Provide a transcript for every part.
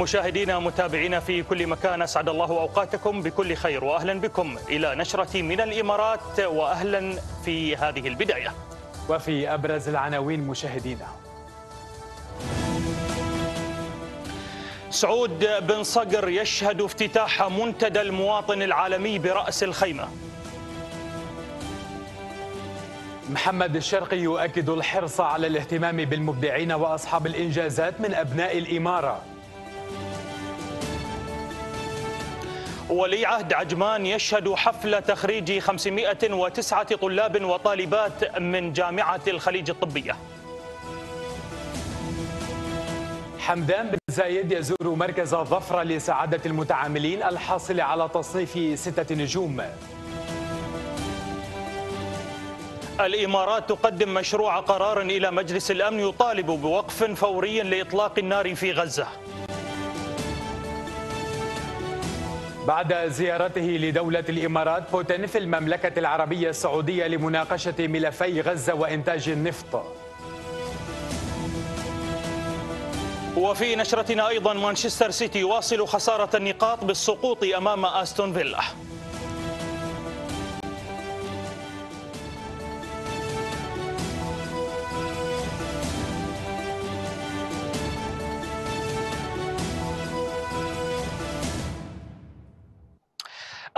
مشاهدينا متابعينا في كل مكان أسعد الله أوقاتكم بكل خير وأهلا بكم إلى نشرة من الإمارات وأهلا في هذه البداية وفي أبرز العناوين مشاهدينا سعود بن صقر يشهد افتتاح منتدى المواطن العالمي برأس الخيمة محمد الشرقي يؤكد الحرص على الاهتمام بالمبدعين وأصحاب الإنجازات من أبناء الإمارة ولي عهد عجمان يشهد حفل تخريج 509 طلاب وطالبات من جامعة الخليج الطبية حمدان بن زايد يزور مركز ظفرة لسعادة المتعاملين الحاصل على تصنيف ستة نجوم الإمارات تقدم مشروع قرار إلى مجلس الأمن يطالب بوقف فوري لإطلاق النار في غزة بعد زيارته لدولة الإمارات بوتين في المملكة العربية السعودية لمناقشة ملفي غزة وإنتاج النفط وفي نشرتنا أيضا مانشستر سيتي يواصل خسارة النقاط بالسقوط أمام أستون فيلا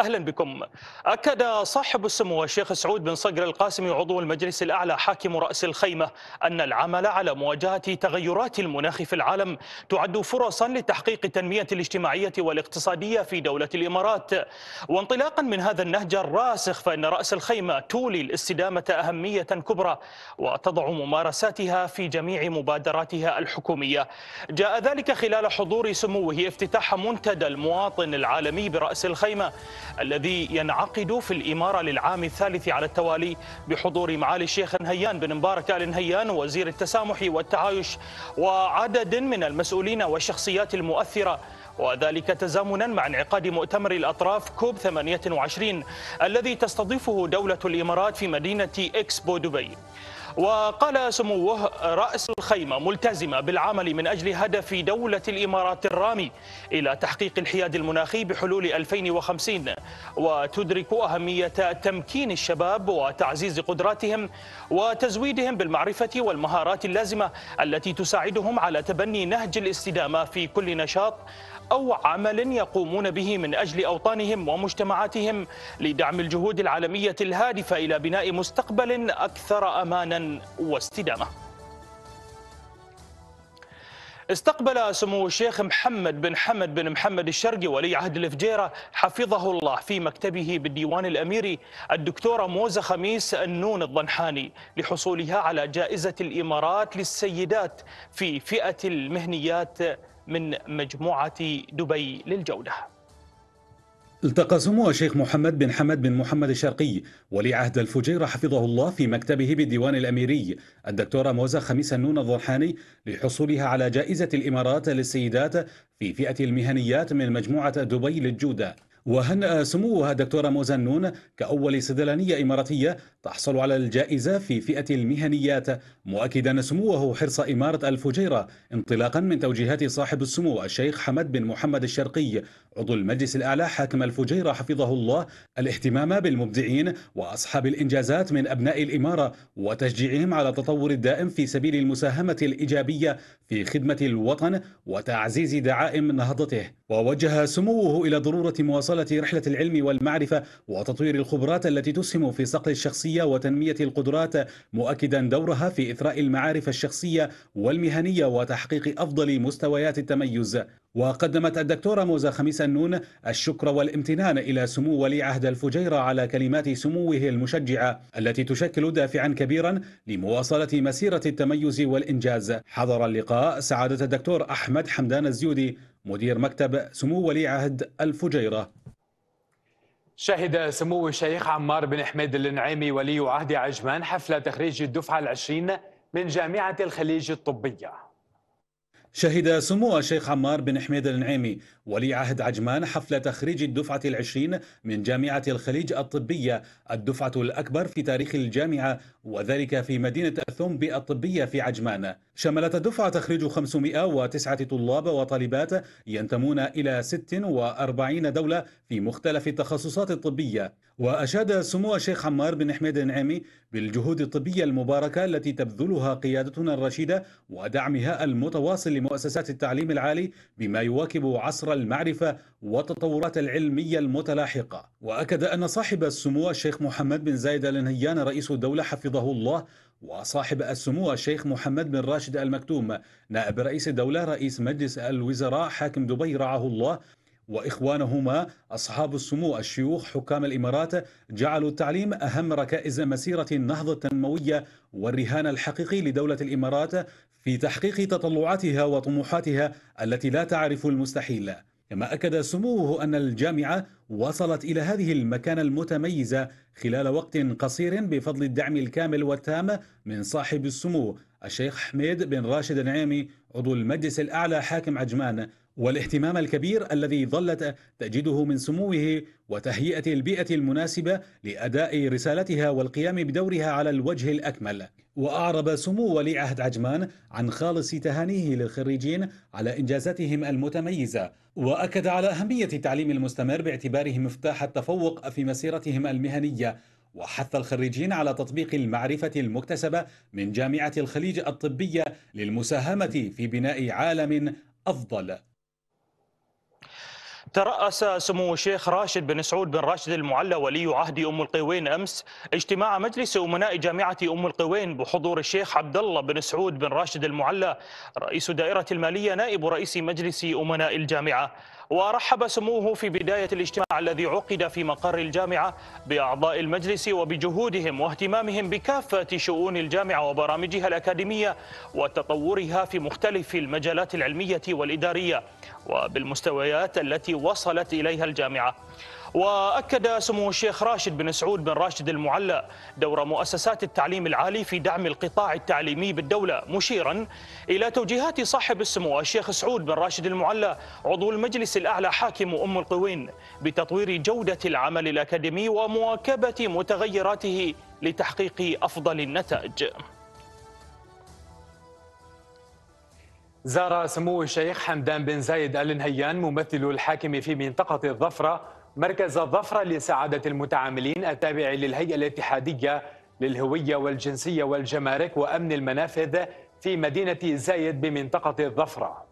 أهلا بكم أكد صاحب السمو الشيخ سعود بن صقر القاسمي عضو المجلس الأعلى حاكم رأس الخيمة أن العمل على مواجهة تغيرات المناخ في العالم تعد فرصا لتحقيق التنمية الاجتماعية والاقتصادية في دولة الإمارات وانطلاقا من هذا النهج الراسخ فإن رأس الخيمة تولي الاستدامة أهمية كبرى وتضع ممارساتها في جميع مبادراتها الحكومية جاء ذلك خلال حضور سموه افتتاح منتدى المواطن العالمي برأس الخيمة الذي ينعقد في الإمارة للعام الثالث على التوالي بحضور معالي الشيخ نهيان بن مبارك آل نهيان وزير التسامح والتعايش وعدد من المسؤولين والشخصيات المؤثرة وذلك تزامنا مع انعقاد مؤتمر الأطراف كوب 28 الذي تستضيفه دولة الإمارات في مدينة إكسبو دبي وقال سموه رأس الخيمة ملتزمة بالعمل من أجل هدف دولة الإمارات الرامي إلى تحقيق الحياد المناخي بحلول 2050 وتدرك أهمية تمكين الشباب وتعزيز قدراتهم وتزويدهم بالمعرفة والمهارات اللازمة التي تساعدهم على تبني نهج الاستدامة في كل نشاط أو عمل يقومون به من أجل أوطانهم ومجتمعاتهم لدعم الجهود العالمية الهادفة إلى بناء مستقبل أكثر أمانا واستدامة استقبل سمو الشيخ محمد بن حمد بن محمد الشرقي ولي عهد الفجيرة حفظه الله في مكتبه بالديوان الأميري الدكتورة موزة خميس النون الضنحاني لحصولها على جائزة الإمارات للسيدات في فئة المهنيات من مجموعة دبي للجودة التقى سمو الشيخ محمد بن حمد بن محمد الشرقي ولي عهد الفجيرة حفظه الله في مكتبه بالديوان الأميري الدكتورة موزة خميس النون الضرحاني لحصولها على جائزة الإمارات للسيدات في فئة المهنيات من مجموعة دبي للجودة وهنأ سموها دكتورة موزة النون كأول صيدلانية إماراتية تحصل على الجائزة في فئة المهنيات مؤكدا سموه حرص إمارة الفجيرة انطلاقا من توجيهات صاحب السمو الشيخ حمد بن محمد الشرقي عضو المجلس الأعلى حاكم الفجيرة حفظه الله الاهتمام بالمبدعين وأصحاب الإنجازات من أبناء الإمارة وتشجيعهم على التطور الدائم في سبيل المساهمة الإيجابية في خدمة الوطن وتعزيز دعائم نهضته ووجه سموه إلى ضرورة مواصلة رحلة العلم والمعرفة وتطوير الخبرات التي تسهم في صقل الشخصية الشخصية وتنمية القدرات مؤكدا دورها في إثراء المعارف الشخصية والمهنية وتحقيق أفضل مستويات التميز وقدمت الدكتورة موزة خميس النون الشكر والامتنان إلى سمو ولي عهد الفجيرة على كلمات سموه المشجعة التي تشكل دافعا كبيرا لمواصلة مسيرة التميز والإنجاز حضر اللقاء سعادة الدكتور أحمد حمدان الزيودي مدير مكتب سمو ولي عهد الفجيرة شهد سمو الشيخ عمار بن حميد النعيمي ولي عهد عجمان حفل تخريج الدفعة العشرين من جامعة الخليج الطبية شهد سمو الشيخ عمار بن حميد النعيمي ولي عهد عجمان حفل تخريج الدفعة العشرين من جامعة الخليج الطبية الدفعة الأكبر في تاريخ الجامعة وذلك في مدينة الثنب الطبية في عجمان شملت الدفعة تخريج 509 طلاب وطالبات ينتمون إلى 46 دولة في مختلف التخصصات الطبية وأشاد سمو الشيخ عمار بن حميد النعيمي بالجهود الطبية المباركة التي تبذلها قيادتنا الرشيدة ودعمها المتواصل لمؤسسات التعليم العالي بما يواكب عصر المعرفة والتطورات العلمية المتلاحقة وأكد أن صاحب السمو الشيخ محمد بن زايد النهيان رئيس الدولة حفظه الله وصاحب السمو الشيخ محمد بن راشد المكتوم نائب رئيس الدولة رئيس مجلس الوزراء حاكم دبي رعاه الله واخوانهما اصحاب السمو الشيوخ حكام الامارات جعلوا التعليم اهم ركائز مسيره النهضه التنمويه والرهان الحقيقي لدوله الامارات في تحقيق تطلعاتها وطموحاتها التي لا تعرف المستحيل. كما أكد سموه أن الجامعة وصلت إلى هذه المكانة المتميزة خلال وقت قصير بفضل الدعم الكامل والتام من صاحب السمو الشيخ حميد بن راشد النعيمي عضو المجلس الأعلى حاكم عجمان والاهتمام الكبير الذي ظلت تجده من سموه وتهيئة البيئة المناسبة لأداء رسالتها والقيام بدورها على الوجه الأكمل وأعرب سمو ولي عهد عجمان عن خالص تهانيه للخريجين على إنجازاتهم المتميزة وأكد على أهمية التعليم المستمر باعتباره مفتاح التفوق في مسيرتهم المهنية وحث الخريجين على تطبيق المعرفة المكتسبة من جامعة الخليج الطبية للمساهمة في بناء عالم أفضل ترأس سمو الشيخ راشد بن سعود بن راشد المعلى ولي عهد أم القوين أمس اجتماع مجلس أمناء جامعة أم القوين بحضور الشيخ عبد الله بن سعود بن راشد المعلى رئيس دائرة المالية نائب رئيس مجلس أمناء الجامعة ورحب سموه في بداية الاجتماع الذي عقد في مقر الجامعة بأعضاء المجلس وبجهودهم واهتمامهم بكافة شؤون الجامعة وبرامجها الأكاديمية وتطورها في مختلف المجالات العلمية والإدارية وبالمستويات التي وصلت إليها الجامعة وأكد سمو الشيخ راشد بن سعود بن راشد المعلى دور مؤسسات التعليم العالي في دعم القطاع التعليمي بالدولة مشيرا إلى توجيهات صاحب السمو الشيخ سعود بن راشد المعلى عضو المجلس الأعلى حاكم أم القوين بتطوير جودة العمل الأكاديمي ومواكبة متغيراته لتحقيق أفضل النتائج زار سمو الشيخ حمدان بن زايد آل نهيان ممثل الحاكم في منطقة الظفرة مركز الظفرة لسعادة المتعاملين التابع للهيئة الاتحادية للهوية والجنسية والجمارك وأمن المنافذ في مدينة زايد بمنطقة الظفرة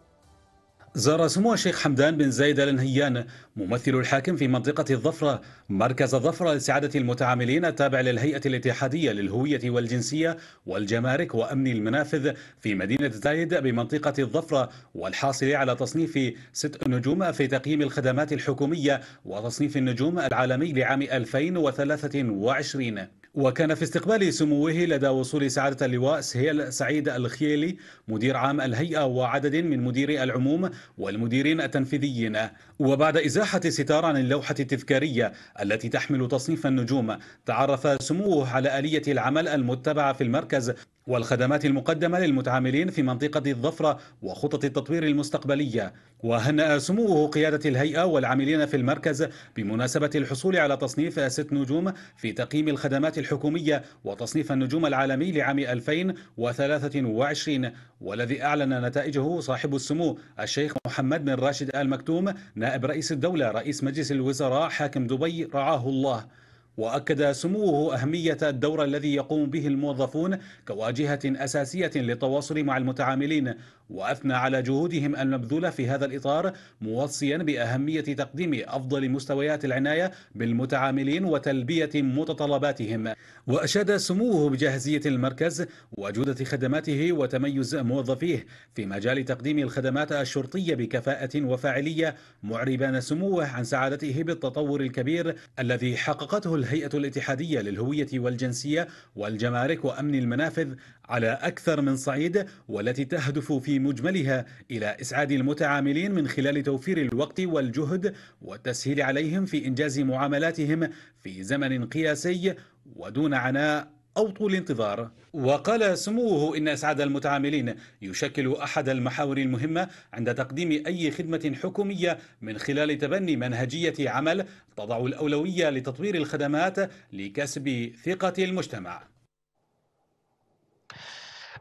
زار سمو الشيخ حمدان بن زايد ال نهيان ممثل الحاكم في منطقة الظفرة مركز الظفرة لسعادة المتعاملين التابع للهيئة الاتحادية للهوية والجنسية والجمارك وأمن المنافذ في مدينة زايد بمنطقة الظفرة والحاصل على تصنيف ست نجوم في تقييم الخدمات الحكومية وتصنيف النجوم العالمي لعام 2023 وكان في استقبال سموه لدى وصول سعادة اللواء سهيل سعيد الخيلي مدير عام الهيئة وعدد من مديري العموم والمديرين التنفيذيين وبعد إزاحة ستار عن اللوحة التذكارية التي تحمل تصنيف النجوم تعرف سموه على آلية العمل المتبعة في المركز والخدمات المقدمة للمتعاملين في منطقة الظفرة وخطط التطوير المستقبلية وهنأ سموه قيادة الهيئة والعاملين في المركز بمناسبة الحصول على تصنيف ست نجوم في تقييم الخدمات الحكومية وتصنيف النجوم العالمي لعام 2023 والذي أعلن نتائجه صاحب السمو الشيخ محمد بن راشد آل مكتوم نائب رئيس الدولة رئيس مجلس الوزراء حاكم دبي رعاه الله واكد سموه اهميه الدور الذي يقوم به الموظفون كواجهه اساسيه للتواصل مع المتعاملين واثنى على جهودهم المبذوله في هذا الاطار موصيا باهميه تقديم افضل مستويات العنايه بالمتعاملين وتلبيه متطلباتهم واشاد سموه بجاهزيه المركز وجوده خدماته وتميز موظفيه في مجال تقديم الخدمات الشرطيه بكفاءه وفاعليه معربا سموه عن سعادته بالتطور الكبير الذي حققته الهيئة الاتحادية للهوية والجنسية والجمارك وأمن المنافذ على أكثر من صعيد والتي تهدف في مجملها إلى إسعاد المتعاملين من خلال توفير الوقت والجهد والتسهيل عليهم في إنجاز معاملاتهم في زمن قياسي ودون عناء أو طول انتظار وقال سموه إن إسعاد المتعاملين يشكل أحد المحاور المهمة عند تقديم أي خدمة حكومية من خلال تبني منهجية عمل تضع الأولوية لتطوير الخدمات لكسب ثقة المجتمع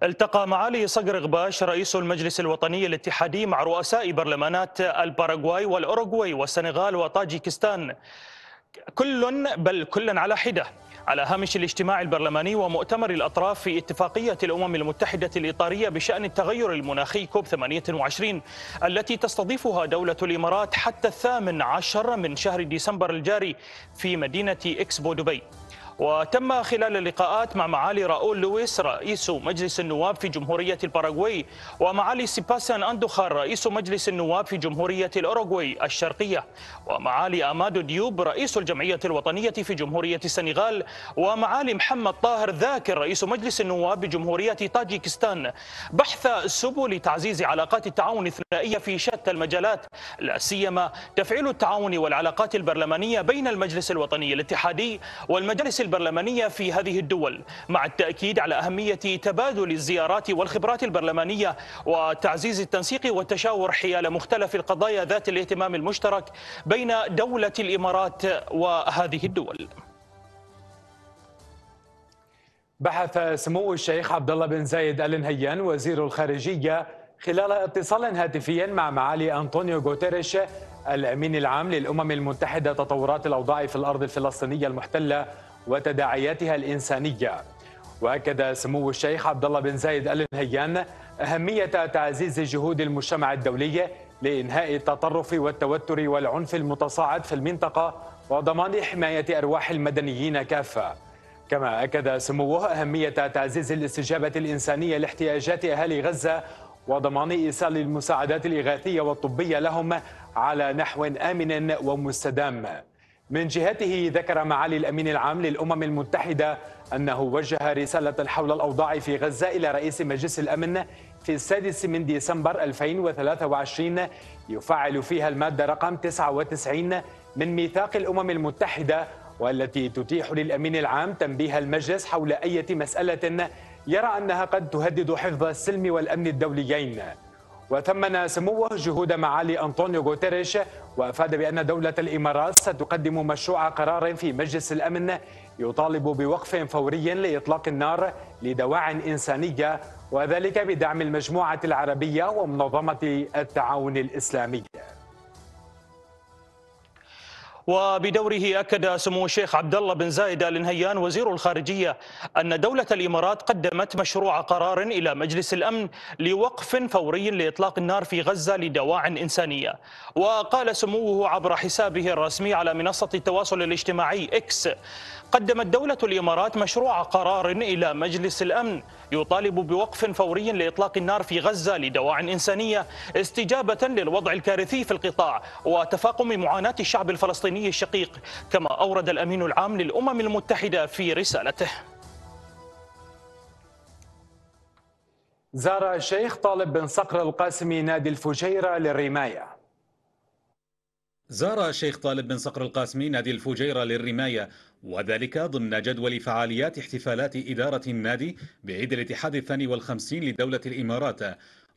التقى معالي صقر غباش رئيس المجلس الوطني الاتحادي مع رؤساء برلمانات الباراغواي والأوروغواي والسنغال وطاجيكستان كل بل كل على حده على هامش الاجتماع البرلماني ومؤتمر الأطراف في اتفاقية الأمم المتحدة الإطارية بشأن التغير المناخي كوب 28 التي تستضيفها دولة الإمارات حتى الثامن عشر من شهر ديسمبر الجاري في مدينة إكسبو دبي وتم خلال اللقاءات مع معالي راؤول لويس رئيس مجلس النواب في جمهورية الباراغواي ومعالي سيباسان أندوخار رئيس مجلس النواب في جمهورية الأوروغواي الشرقية ومعالي أمادو ديوب رئيس الجمعية الوطنية في جمهورية السنغال ومعالي محمد طاهر ذاكر رئيس مجلس النواب بجمهورية طاجيكستان بحث سبل تعزيز علاقات التعاون الثنائية في شتى المجالات لا سيما تفعيل التعاون والعلاقات البرلمانية بين المجلس الوطني الاتحادي والمجالس البرلمانية في هذه الدول مع التأكيد على أهمية تبادل الزيارات والخبرات البرلمانية وتعزيز التنسيق والتشاور حيال مختلف القضايا ذات الاهتمام المشترك بين دولة الإمارات وهذه الدول بحث سمو الشيخ عبد الله بن زايد ال نهيان وزير الخارجيه خلال اتصال هاتفي مع معالي انطونيو غوتيريش الامين العام للامم المتحده تطورات الاوضاع في الارض الفلسطينيه المحتله وتداعياتها الإنسانية واكد سمو الشيخ عبد الله بن زايد ال نهيان اهميه تعزيز جهود المجتمع الدولي لانهاء التطرف والتوتر والعنف المتصاعد في المنطقه وضمان حمايه ارواح المدنيين كافه. كما اكد سموه اهميه تعزيز الاستجابه الانسانيه لاحتياجات اهالي غزه وضمان ايصال المساعدات الاغاثيه والطبيه لهم على نحو امن ومستدام. من جهته ذكر معالي الامين العام للامم المتحده انه وجه رساله حول الاوضاع في غزه الى رئيس مجلس الامن في السادس من ديسمبر 2023 يفعل فيها الماده رقم 99 من ميثاق الامم المتحده والتي تتيح للامين العام تنبيه المجلس حول اي مساله يرى انها قد تهدد حفظ السلم والامن الدوليين وثمن سموه جهود معالي أنطونيو غوتيريش وأفاد بأن دولة الإمارات ستقدم مشروع قرار في مجلس الأمن يطالب بوقف فوري لإطلاق النار لدواع إنسانية وذلك بدعم المجموعة العربية ومنظمة التعاون الإسلامي وبدوره أكد سمو الشيخ عبد الله بن زايد آل نهيان وزير الخارجية أن دولة الإمارات قدمت مشروع قرار إلى مجلس الأمن لوقف فوري لإطلاق النار في غزة لدواع إنسانية وقال سموه عبر حسابه الرسمي على منصة التواصل الاجتماعي إكس قدمت دولة الإمارات مشروع قرار إلى مجلس الأمن يطالب بوقف فوري لإطلاق النار في غزة لدواع إنسانية استجابة للوضع الكارثي في القطاع وتفاقم معاناة الشعب الفلسطيني الشقيق كما أورد الأمين العام للأمم المتحدة في رسالته زار الشيخ طالب بن صقر القاسمي نادي الفجيرة للرماية زار الشيخ طالب بن صقر القاسمي نادي الفجيرة للرماية وذلك ضمن جدول فعاليات احتفالات إدارة النادي بعيد الاتحاد الثاني والخمسين لدولة الإمارات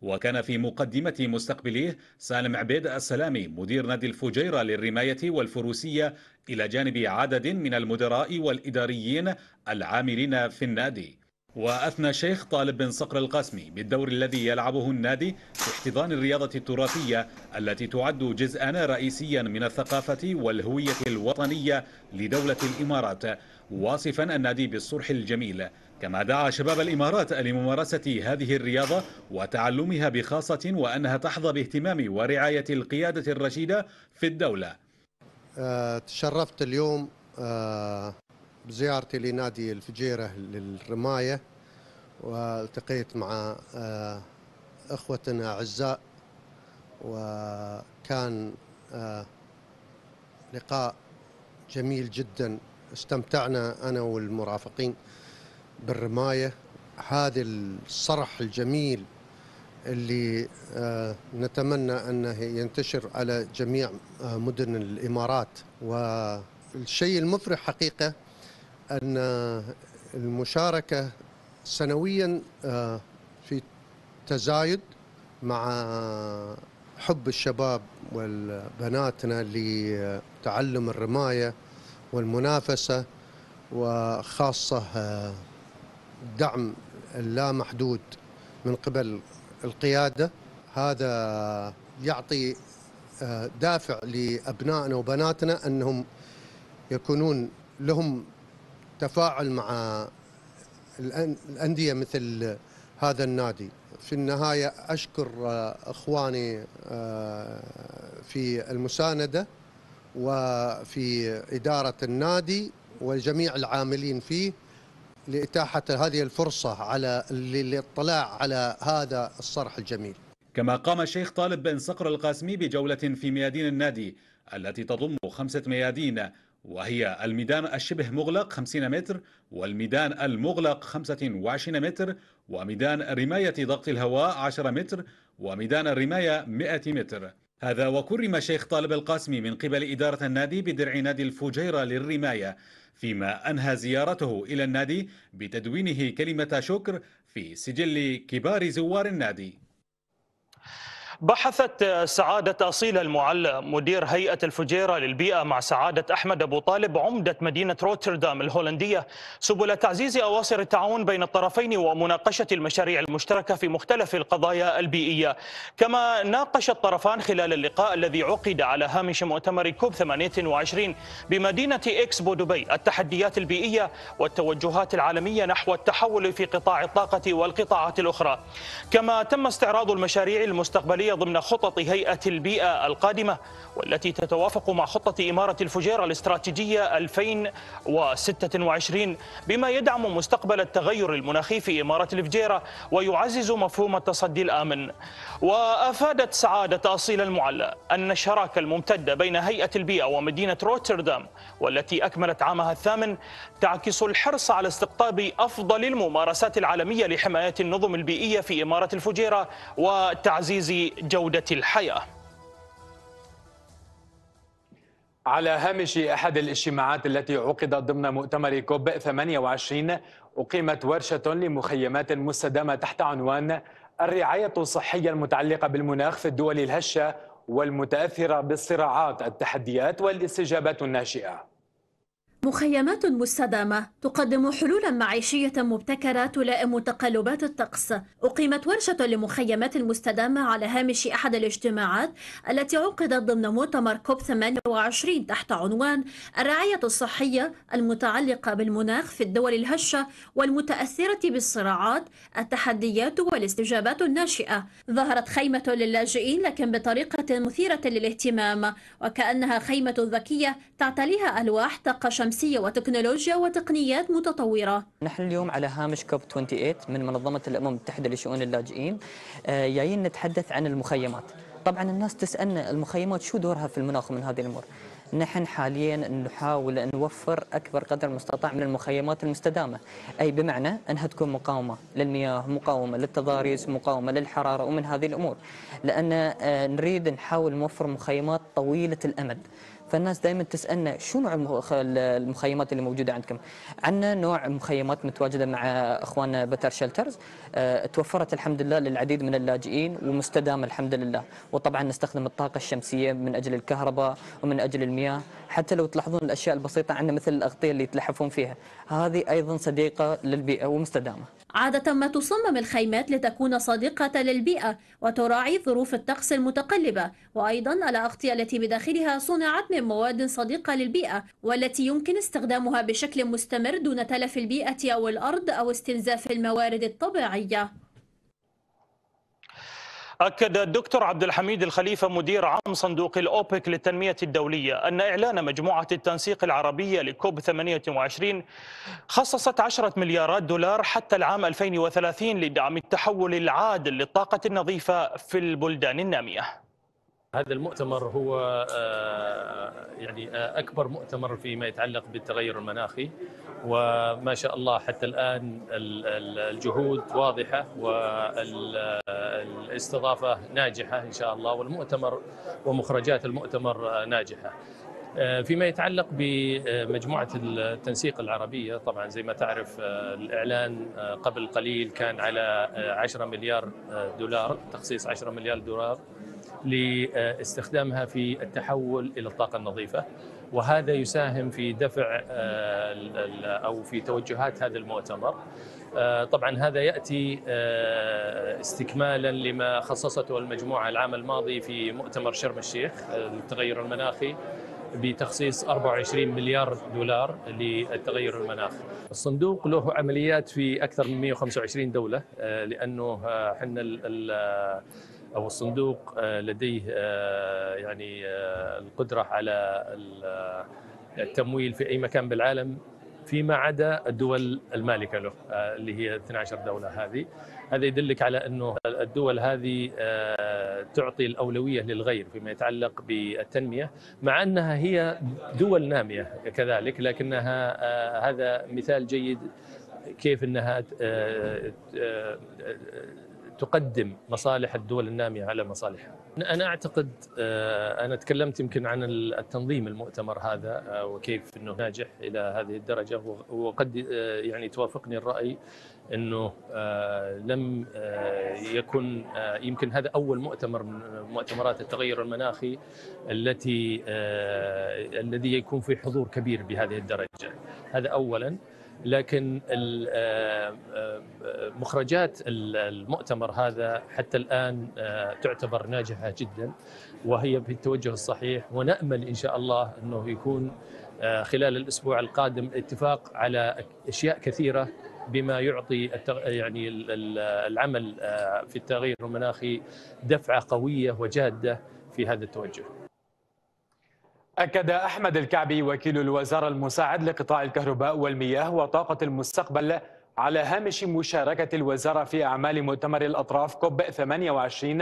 وكان في مقدمة مستقبليه سالم عبيد السلامي مدير نادي الفجيرة للرماية والفروسية إلى جانب عدد من المدراء والإداريين العاملين في النادي وأثنى الشيخ طالب بن صقر القاسمي بالدور الذي يلعبه النادي في احتضان الرياضة التراثية التي تعد جزءا رئيسيا من الثقافة والهوية الوطنية لدولة الإمارات واصفا النادي بالصرح الجميل كما دعا شباب الإمارات لممارسة هذه الرياضة وتعلمها بخاصة وأنها تحظى باهتمام ورعاية القيادة الرشيدة في الدولة آه، تشرفت اليوم آه، بزيارتي لنادي الفجيرة للرماية والتقيت مع آه، اخوتنا اعزاء وكان آه، لقاء جميل جدا استمتعنا انا والمرافقين بالرمايه هذا الصرح الجميل اللي آه، نتمنى انه ينتشر على جميع مدن الامارات والشيء المفرح حقيقه أن المشاركة سنويا آه، في تزايد مع حب الشباب والبناتنا لتعلم الرماية والمنافسة وخاصة آه، دعم لا محدود من قبل القيادة هذا يعطي آه، دافع لأبنائنا وبناتنا أنهم يكونون لهم التفاعل مع الأندية مثل هذا النادي في النهاية أشكر آه، أخواني آه، في المساندة وفي إدارة النادي وجميع العاملين فيه لإتاحة هذه الفرصة على للاطلاع على هذا الصرح الجميل كما قام الشيخ طالب بن صقر القاسمي بجولة في ميادين النادي التي تضم خمسة ميادين وهي الميدان الشبه مغلق 50 متر والميدان المغلق 25 متر وميدان رماية ضغط الهواء 10 متر وميدان الرماية 100 متر هذا وكرم شيخ طالب القاسمي من قبل إدارة النادي بدرع نادي الفجيرة للرماية فيما أنهى زيارته إلى النادي بتدوينه كلمة شكر في سجل كبار زوار النادي بحثت سعادة أصيل المعلم مدير هيئة الفجيرة للبيئة مع سعادة أحمد أبو طالب عمدة مدينة روتردام الهولندية سبل تعزيز أواصر التعاون بين الطرفين ومناقشة المشاريع المشتركة في مختلف القضايا البيئية كما ناقش الطرفان خلال اللقاء الذي عقد على هامش مؤتمر كوب 28 بمدينة إكسبو دبي التحديات البيئية والتوجهات العالمية نحو التحول في قطاع الطاقة والقطاعات الأخرى كما تم استعراض المشاريع المستقبلية ضمن خطط هيئة البيئة القادمة والتي تتوافق مع خطة إمارة الفجيرة الاستراتيجية 2026 بما يدعم مستقبل التغير المناخي في إمارة الفجيرة ويعزز مفهوم التصدي الآمن وأفادت سعادة أصيل المعلى أن الشراكة الممتدة بين هيئة البيئة ومدينة روتردام والتي أكملت عامها الثامن تعكس الحرص على استقطاب أفضل الممارسات العالمية لحماية النظم البيئية في إمارة الفجيرة وتعزيز جودة الحياة على هامش أحد الاجتماعات التي عقدت ضمن مؤتمر كوب 28 أقيمت ورشة لمخيمات مستدامة تحت عنوان الرعاية الصحية المتعلقة بالمناخ في الدول الهشة والمتأثرة بالصراعات التحديات والاستجابات الناشئة مخيمات مستدامة تقدم حلولا معيشية مبتكرة تلائم تقلبات الطقس أقيمت ورشة لمخيمات مستدامة على هامش أحد الاجتماعات التي عقدت ضمن مؤتمر كوب 28 تحت عنوان الرعاية الصحية المتعلقة بالمناخ في الدول الهشة والمتأثرة بالصراعات التحديات والاستجابات الناشئة ظهرت خيمة للاجئين لكن بطريقة مثيرة للاهتمام وكأنها خيمة ذكية تعتليها ألواح طاقة شمسية شمسية وتكنولوجيا وتقنيات متطورة نحن اليوم على هامش كوب 28 من منظمة الأمم المتحدة لشؤون اللاجئين آه، جايين نتحدث عن المخيمات طبعا الناس تسألنا المخيمات شو دورها في المناخ من هذه الأمور نحن حاليا نحاول أن نوفر أكبر قدر مستطاع من المخيمات المستدامة أي بمعنى أنها تكون مقاومة للمياه مقاومة للتضاريس مقاومة للحرارة ومن هذه الأمور لأن آه، نريد نحاول نوفر مخيمات طويلة الأمد فالناس دائما تسالنا شو نوع المخيمات اللي موجوده عندكم؟ عندنا نوع مخيمات متواجده مع اخواننا بتر شلترز آه، توفرت الحمد لله للعديد من اللاجئين ومستدام الحمد لله، وطبعا نستخدم الطاقه الشمسيه من اجل الكهرباء ومن اجل المياه، حتى لو تلاحظون الاشياء البسيطه عندنا مثل الاغطيه اللي يتلحفون فيها، هذه أيضا صديقة للبيئة ومستدامة عادة ما تصمم الخيمات لتكون صديقة للبيئة وتراعي ظروف الطقس المتقلبة وأيضا الأغطية التي بداخلها صنعت من مواد صديقة للبيئة والتي يمكن استخدامها بشكل مستمر دون تلف البيئة أو الأرض أو استنزاف الموارد الطبيعية أكد الدكتور عبد الحميد الخليفة مدير عام صندوق الأوبك للتنمية الدولية أن إعلان مجموعة التنسيق العربية لكوب 28 خصصت 10 مليارات دولار حتى العام 2030 لدعم التحول العادل للطاقة النظيفة في البلدان النامية هذا المؤتمر هو آه، يعني آه، اكبر مؤتمر فيما يتعلق بالتغير المناخي وما شاء الله حتى الان الجهود واضحه والاستضافه ناجحه ان شاء الله والمؤتمر ومخرجات المؤتمر آه، ناجحه. فيما يتعلق بمجموعة التنسيق العربية طبعا زي ما تعرف الإعلان قبل قليل كان على 10 مليار دولار تخصيص 10 مليار دولار لاستخدامها في التحول الى الطاقه النظيفه وهذا يساهم في دفع آه، او في توجهات هذا المؤتمر آه، طبعا هذا ياتي آه، استكمالا لما خصصته المجموعه العام الماضي في مؤتمر شرم الشيخ التغير المناخي بتخصيص 24 مليار دولار للتغير المناخي. الصندوق له عمليات في اكثر من 125 دوله لانه احنا او الصندوق آه، لديه آه، يعني آه، القدره على التمويل في اي مكان بالعالم فيما عدا الدول المالكه له اللي هي 12 دوله هذه هذا يدلك على انه الدول هذه تعطي الاولويه للغير فيما يتعلق بالتنميه مع انها هي دول ناميه كذلك لكنها هذا مثال جيد كيف انها تقدم مصالح الدول الناميه على مصالحها. انا اعتقد آه، انا تكلمت يمكن عن التنظيم المؤتمر هذا آه، وكيف انه ناجح الى هذه الدرجه وقد آه، يعني توافقني الراي انه لم يكن يمكن هذا اول مؤتمر من مؤتمرات التغير المناخي التي الذي يكون في حضور كبير بهذه الدرجه. هذا اولا. لكن آه، آه، مخرجات المؤتمر هذا حتى الآن آه، تعتبر ناجحة جدا وهي في التوجه الصحيح ونأمل إن شاء الله أنه يكون خلال الأسبوع القادم اتفاق على أشياء كثيرة بما يعطي يعني العمل في التغير المناخي دفعة قوية وجادة في هذا التوجه أكد أحمد الكعبي وكيل الوزارة المساعد لقطاع الكهرباء والمياه وطاقة المستقبل على هامش مشاركة الوزارة في أعمال مؤتمر الأطراف كوب 28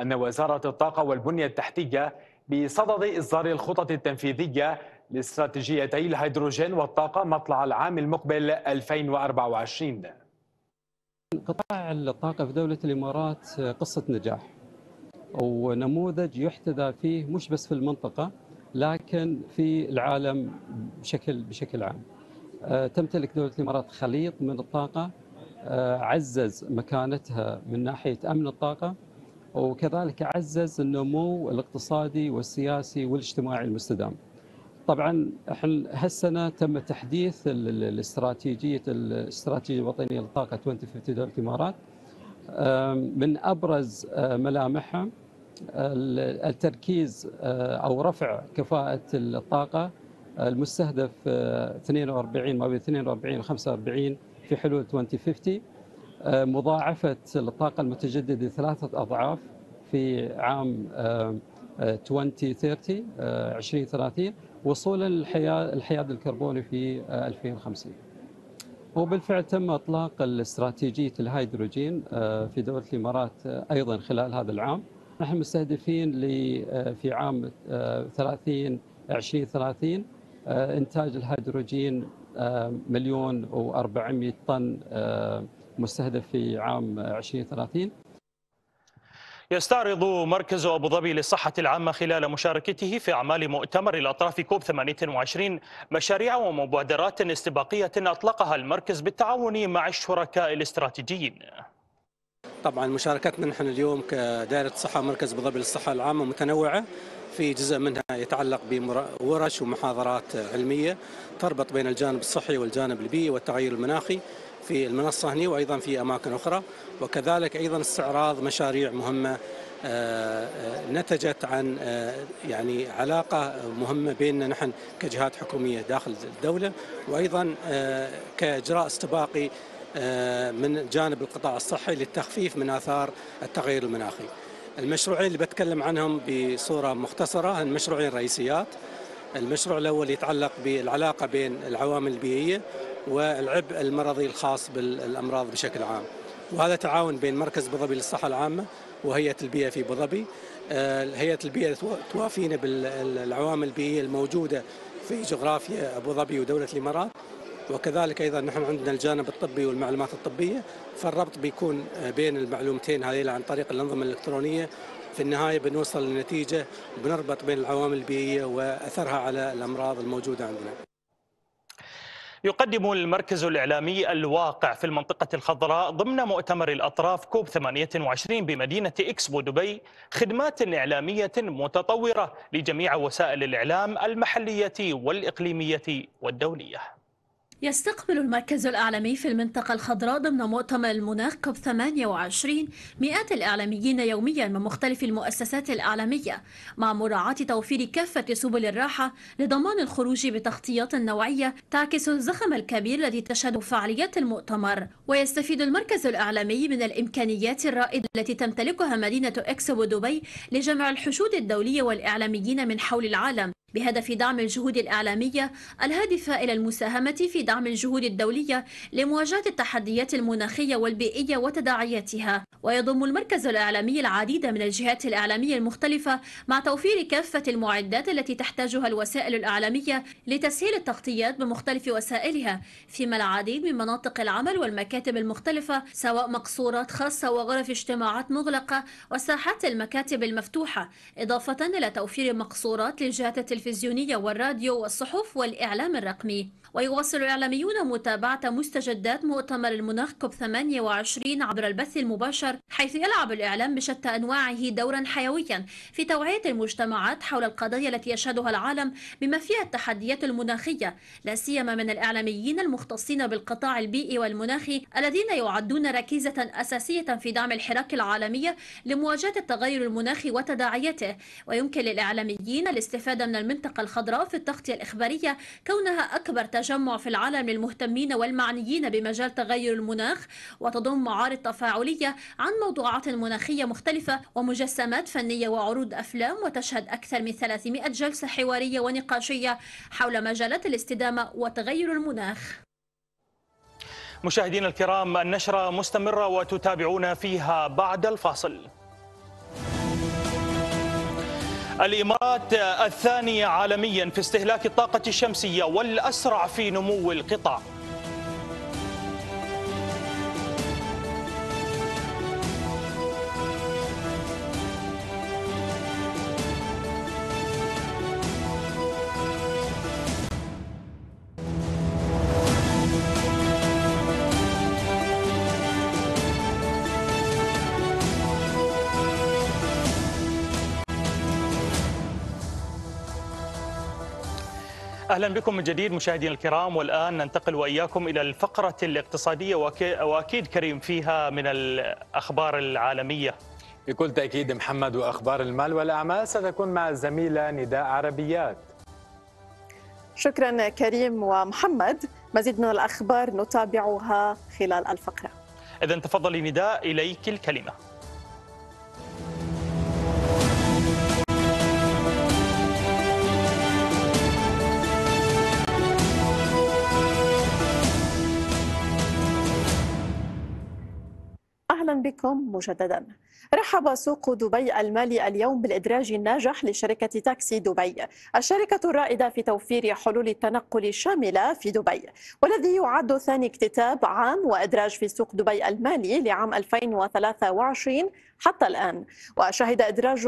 أن وزارة الطاقة والبنية التحتية بصدد إصدار الخطط التنفيذية لاستراتيجيتي الهيدروجين والطاقة مطلع العام المقبل 2024 قطاع الطاقة في دولة الإمارات قصة نجاح ونموذج يحتذى فيه مش بس في المنطقة لكن في العالم بشكل بشكل عام آه، تمتلك دولة الإمارات خليط من الطاقة آه، عزز مكانتها من ناحية أمن الطاقة وكذلك عزز النمو الاقتصادي والسياسي والاجتماعي المستدام طبعا احنا هالسنه تم تحديث الاستراتيجيه الاستراتيجيه الوطنيه للطاقه 2050 دوله الامارات من ابرز آه، ملامحها التركيز آه، او رفع كفاءه الطاقه آه، المستهدف 42 آه، ما بين 42 و 45 في حلول 2050 مضاعفه الطاقه المتجدده ثلاثه اضعاف في عام 2030 2030 وصولا للحياد الكربوني في 2050 وبالفعل تم اطلاق استراتيجيه الهيدروجين في دوله الامارات ايضا خلال هذا العام نحن مستهدفين آه، في عام 30 آه، 2030 آه، انتاج الهيدروجين مليون و400 طن مستهدف في عام 2030 يستعرض مركز أبو ظبي للصحة العامة خلال مشاركته في أعمال مؤتمر الأطراف كوب 28 مشاريع ومبادرات استباقية أطلقها المركز بالتعاون مع الشركاء الاستراتيجيين طبعا مشاركتنا نحن اليوم كدائرة الصحة مركز أبو ظبي للصحة العامة متنوعة في جزء منها يتعلق بورش ومحاضرات علمية تربط بين الجانب الصحي والجانب البيئي والتغير المناخي في المنصة هنا وأيضا في أماكن أخرى وكذلك أيضا استعراض مشاريع مهمة آه، آه، نتجت عن آه، يعني علاقة مهمة بيننا نحن كجهات حكومية داخل الدولة وأيضا كإجراء استباقي آه، من جانب القطاع الصحي للتخفيف من آثار التغير المناخي المشروعين اللي بتكلم عنهم بصورة مختصرة هن مشروعين رئيسيات المشروع الأول يتعلق بالعلاقة بين العوامل البيئية والعبء المرضي الخاص بالأمراض بشكل عام وهذا تعاون بين مركز ابو ظبي للصحه العامه وهيئه البيئه في ابو ظبي آه، هيئه البيئه توافينا بالعوامل البيئيه الموجوده في جغرافيا ابو ظبي ودوله الامارات وكذلك ايضا نحن عندنا الجانب الطبي والمعلومات الطبيه فالربط بيكون آه، بين المعلومتين هذه عن طريق الانظمه الالكترونيه في النهايه بنوصل لنتيجه بنربط بين العوامل البيئيه واثرها على الامراض الموجوده عندنا. يقدم المركز الإعلامي الواقع في المنطقة الخضراء ضمن مؤتمر الأطراف كوب 28 بمدينة إكسبو دبي خدمات إعلامية متطورة لجميع وسائل الإعلام المحلية والإقليمية والدولية يستقبل المركز الإعلامي في المنطقة الخضراء ضمن مؤتمر المناخ كوب 28 مئات الإعلاميين يوميا من مختلف المؤسسات الإعلامية مع مراعاة توفير كافة سبل الراحة لضمان الخروج بتغطيات نوعية تعكس الزخم الكبير الذي تشهد فعاليات المؤتمر ويستفيد المركز الإعلامي من الإمكانيات الرائدة التي تمتلكها مدينة إكسبو دبي لجمع الحشود الدولية والإعلاميين من حول العالم بهدف دعم الجهود الإعلامية الهادفة إلى المساهمة في دعم الجهود الدولية لمواجهة التحديات المناخية والبيئية وتداعياتها ويضم المركز الإعلامي العديد من الجهات الإعلامية المختلفة مع توفير كافة المعدات التي تحتاجها الوسائل الإعلامية لتسهيل التغطيات بمختلف وسائلها فيما العديد من مناطق العمل والمكاتب المختلفة سواء مقصورات خاصة وغرف اجتماعات مغلقة وساحات المكاتب المفتوحة إضافة إلى توفير مقصورات للجهات التلفزيونية والراديو والصحف والإعلام الرقمي ويواصل الإعلاميون متابعة مستجدات مؤتمر المناخ كوب 28 عبر البث المباشر حيث يلعب الإعلام بشتى أنواعه دورا حيويا في توعية المجتمعات حول القضايا التي يشهدها العالم بما فيها التحديات المناخية لا سيما من الإعلاميين المختصين بالقطاع البيئي والمناخي الذين يعدون ركيزة أساسية في دعم الحراك العالمية لمواجهة التغير المناخي وتداعياته ويمكن للإعلاميين الاستفادة من المنطقة الخضراء في التغطية الإخبارية كونها أكبر تجمع في العالم للمهتمين والمعنيين بمجال تغير المناخ وتضم معارض تفاعلية عن موضوعات مناخية مختلفة ومجسمات فنية وعروض أفلام وتشهد أكثر من 300 جلسة حوارية ونقاشية حول مجالات الاستدامة وتغير المناخ مشاهدينا الكرام النشرة مستمرة وتتابعون فيها بعد الفاصل الإمارات الثانية عالميا في استهلاك الطاقة الشمسية والأسرع في نمو القطاع أهلا بكم من جديد مشاهدينا الكرام والآن ننتقل وإياكم إلى الفقرة الاقتصادية وأكيد كريم فيها من الأخبار العالمية بكل تأكيد محمد وأخبار المال والأعمال ستكون مع الزميلة نداء عربيات شكرا كريم ومحمد مزيد من الأخبار نتابعها خلال الفقرة إذا تفضلي نداء إليك الكلمة from Mujadadana. رحب سوق دبي المالي اليوم بالإدراج الناجح لشركة تاكسي دبي الشركة الرائدة في توفير حلول التنقل الشاملة في دبي والذي يعد ثاني اكتتاب عام وإدراج في سوق دبي المالي لعام 2023 حتى الآن وشهد إدراج,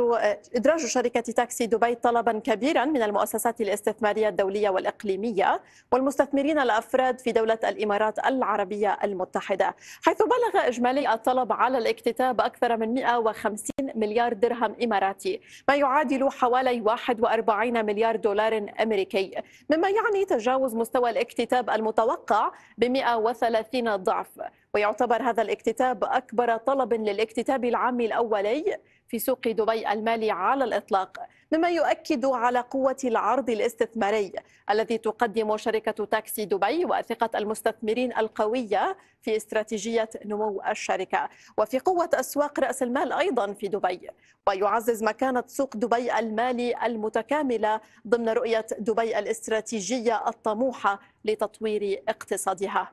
إدراج شركة تاكسي دبي طلبا كبيرا من المؤسسات الاستثمارية الدولية والإقليمية والمستثمرين الأفراد في دولة الإمارات العربية المتحدة حيث بلغ إجمالي الطلب على الاكتتاب أكثر من 100 150 مليار درهم إماراتي ما يعادل حوالي 41 مليار دولار أمريكي مما يعني تجاوز مستوى الاكتتاب المتوقع ب 130 ضعف ويعتبر هذا الاكتتاب أكبر طلب للاكتتاب العام الأولي في سوق دبي المالي على الإطلاق مما يؤكد على قوة العرض الاستثماري الذي تقدم شركة تاكسي دبي وثقة المستثمرين القوية في استراتيجية نمو الشركة وفي قوة أسواق رأس المال أيضا في دبي ويعزز مكانة سوق دبي المالي المتكاملة ضمن رؤية دبي الاستراتيجية الطموحة لتطوير اقتصادها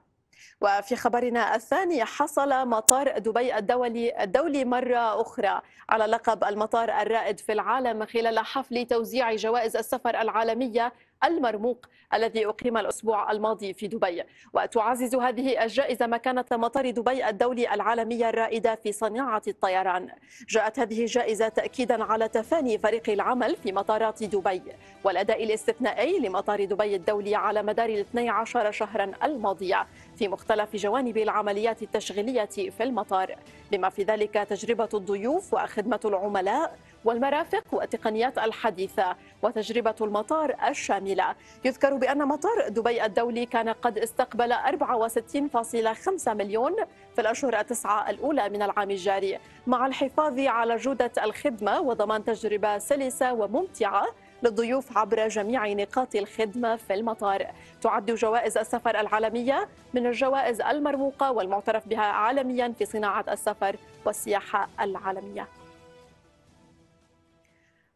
وفي خبرنا الثاني حصل مطار دبي الدولي الدولي مرة أخرى على لقب المطار الرائد في العالم خلال حفل توزيع جوائز السفر العالمية المرموق الذي أقيم الأسبوع الماضي في دبي وتعزز هذه الجائزة مكانة مطار دبي الدولي العالمي الرائدة في صناعة الطيران جاءت هذه الجائزة تأكيدا على تفاني فريق العمل في مطارات دبي والأداء الاستثنائي لمطار دبي الدولي على مدار ال 12 شهرا الماضية في مختلف جوانب العمليات التشغيلية في المطار بما في ذلك تجربة الضيوف وخدمة العملاء والمرافق والتقنيات الحديثة وتجربة المطار الشاملة يذكر بأن مطار دبي الدولي كان قد استقبل 64.5 مليون في الأشهر التسعة الأولى من العام الجاري مع الحفاظ على جودة الخدمة وضمان تجربة سلسة وممتعة للضيوف عبر جميع نقاط الخدمة في المطار تعد جوائز السفر العالمية من الجوائز المرموقة والمعترف بها عالميا في صناعة السفر والسياحة العالمية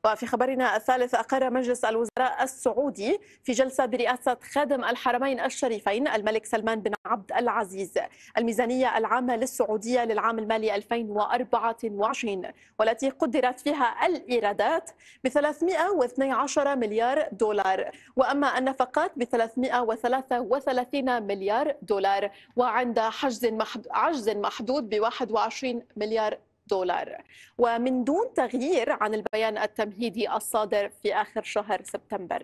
وفي خبرنا الثالث أقر مجلس الوزراء السعودي في جلسة برئاسة خادم الحرمين الشريفين الملك سلمان بن عبد العزيز الميزانية العامة للسعودية للعام المالي 2024 والتي قدرت فيها الإيرادات ب 312 مليار دولار وأما النفقات ب 333 مليار دولار وعند حجز محدود ب 21 مليار دولار ومن دون تغيير عن البيان التمهيدي الصادر في آخر شهر سبتمبر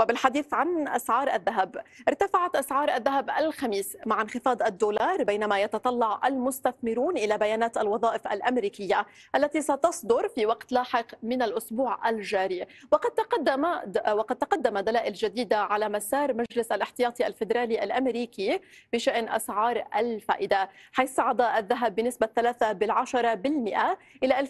وبالحديث عن أسعار الذهب ارتفعت أسعار الذهب الخميس مع انخفاض الدولار بينما يتطلع المستثمرون إلى بيانات الوظائف الأمريكية التي ستصدر في وقت لاحق من الأسبوع الجاري وقد تقدم وقد تقدم دلائل جديدة على مسار مجلس الاحتياطي الفيدرالي الأمريكي بشأن أسعار الفائدة حيث صعد الذهب بنسبة 3 بالعشرة بالمئة إلى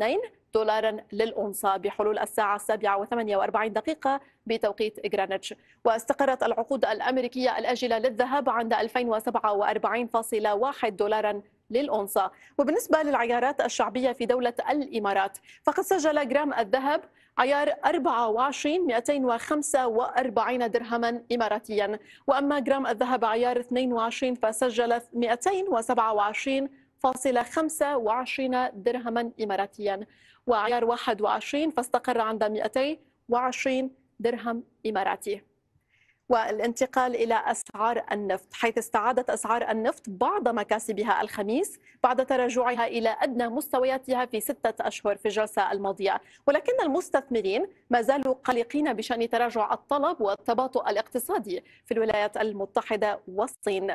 2030.2 دولارا للأونصة بحلول الساعة السابعة و48 دقيقة بتوقيت غرينتش واستقرت العقود الأمريكية الآجلة للذهب عند 2047.1 دولارا للأونصة وبالنسبة للعيارات الشعبية في دولة الإمارات فقد سجل جرام الذهب عيار 24 245 درهما إماراتيا وأما جرام الذهب عيار 22 فسجل 227 فاصلة 25 درهما إماراتيا وعيار 21 فاستقر عند 220 درهم إماراتي والانتقال إلى أسعار النفط حيث استعادت أسعار النفط بعض مكاسبها الخميس بعد تراجعها إلى أدنى مستوياتها في ستة أشهر في الجلسة الماضية ولكن المستثمرين ما زالوا قلقين بشأن تراجع الطلب والتباطؤ الاقتصادي في الولايات المتحدة والصين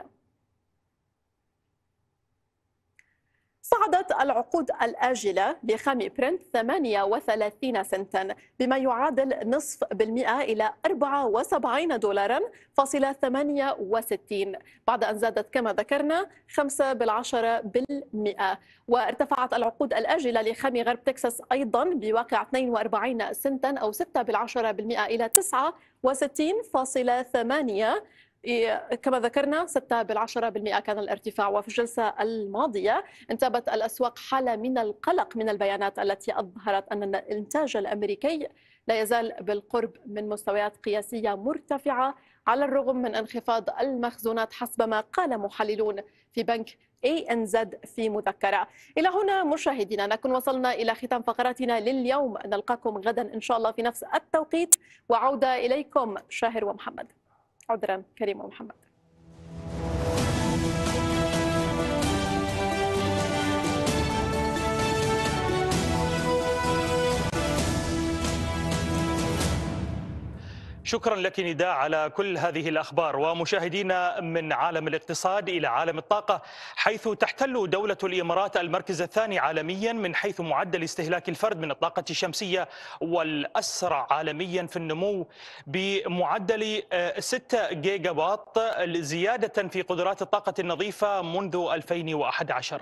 صعدت العقود الآجلة بخام برنت 38 سنتا بما يعادل نصف بالمئة إلى 74 دولارا فاصلة 68 بعد أن زادت كما ذكرنا 5 بالعشرة بالمئة وارتفعت العقود الآجلة لخام غرب تكساس أيضا بواقع 42 سنتا أو 6 بالعشرة بالمئة إلى 69.8 إيه، كما ذكرنا 6 بالعشرة بالمئة كان الارتفاع وفي الجلسة الماضية انتابت الأسواق حالة من القلق من البيانات التي أظهرت أن الإنتاج الأمريكي لا يزال بالقرب من مستويات قياسية مرتفعة على الرغم من انخفاض المخزونات حسب ما قال محللون في بنك اي ان زد في مذكره. الى هنا مشاهدينا نكون وصلنا الى ختام فقراتنا لليوم، نلقاكم غدا ان شاء الله في نفس التوقيت وعوده اليكم شاهر ومحمد. حضرا كريمه محمد شكرا لك نداء على كل هذه الأخبار ومشاهدينا من عالم الاقتصاد إلى عالم الطاقة حيث تحتل دولة الإمارات المركز الثاني عالميا من حيث معدل استهلاك الفرد من الطاقة الشمسية والأسرع عالميا في النمو بمعدل 6 آه، جيجا واط زيادة في قدرات الطاقة النظيفة منذ 2011